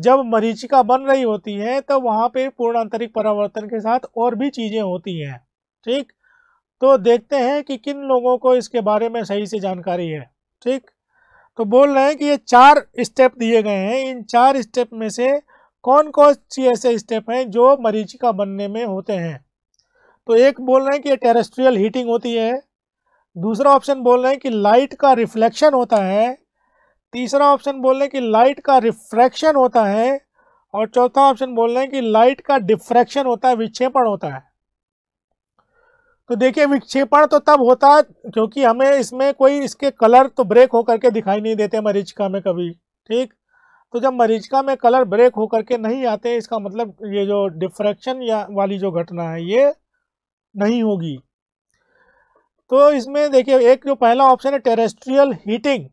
जब मरीचिका बन रही होती है तो वहाँ पे पूर्ण आंतरिक परावर्तन के साथ और भी चीज़ें होती हैं ठीक तो देखते हैं कि किन लोगों को इसके बारे में सही से जानकारी है ठीक तो बोल रहे हैं कि ये चार स्टेप दिए गए हैं इन चार स्टेप में से कौन कौन सी ऐसे स्टेप हैं जो मरीचिका बनने में होते हैं तो एक बोल रहे हैं कि टेरेस्ट्रियल हीटिंग होती है दूसरा ऑप्शन बोल रहे हैं कि लाइट का रिफ्लेक्शन होता है तीसरा ऑप्शन बोल रहे हैं कि लाइट का रिफ्रैक्शन होता है और चौथा ऑप्शन बोल रहे हैं कि लाइट का डिफ्रैक्शन होता है विक्षेपण होता है तो देखिए विक्षेपण तो तब होता है क्योंकि हमें इसमें कोई इसके कलर तो ब्रेक होकर के दिखाई नहीं देते मरीचिका में कभी ठीक तो जब मरीचिका में कलर ब्रेक होकर के नहीं आते इसका मतलब ये जो डिफ्रैक्शन या वाली जो घटना है ये नहीं होगी तो इसमें देखिए एक जो पहला ऑप्शन है टेरेस्ट्रियल हीटिंग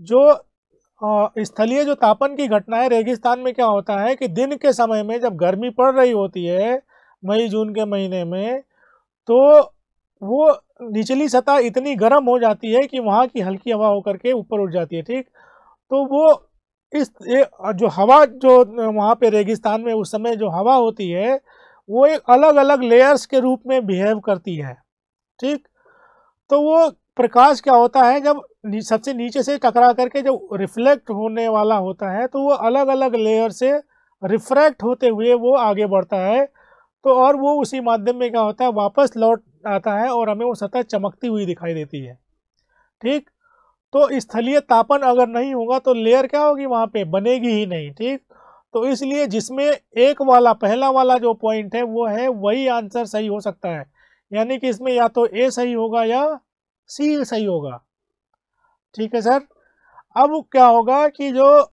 जो स्थलीय जो तापन की घटना है रेगिस्तान में क्या होता है कि दिन के समय में जब गर्मी पड़ रही होती है मई जून के महीने में तो वो निचली सतह इतनी गर्म हो जाती है कि वहाँ की हल्की हवा होकर के ऊपर उठ जाती है ठीक तो वो इस जो हवा जो वहाँ पे रेगिस्तान में उस समय जो हवा होती है वो एक अलग अलग लेयर्स के रूप में बिहेव करती है ठीक तो वो प्रकाश क्या होता है जब सबसे नीचे से टकरा करके जब रिफ्लेक्ट होने वाला होता है तो वो अलग अलग लेयर से रिफ्रैक्ट होते हुए वो आगे बढ़ता है तो और वो उसी माध्यम में क्या होता है वापस लौट आता है और हमें वो सतह चमकती हुई दिखाई देती है ठीक तो स्थलीय तापन अगर नहीं होगा तो लेयर क्या होगी वहाँ पे बनेगी ही नहीं ठीक तो इसलिए जिसमें एक वाला पहला वाला जो पॉइंट है वो है वही आंसर सही हो सकता है यानी कि इसमें या तो ए सही होगा या सी सही होगा ठीक है सर अब क्या होगा कि जो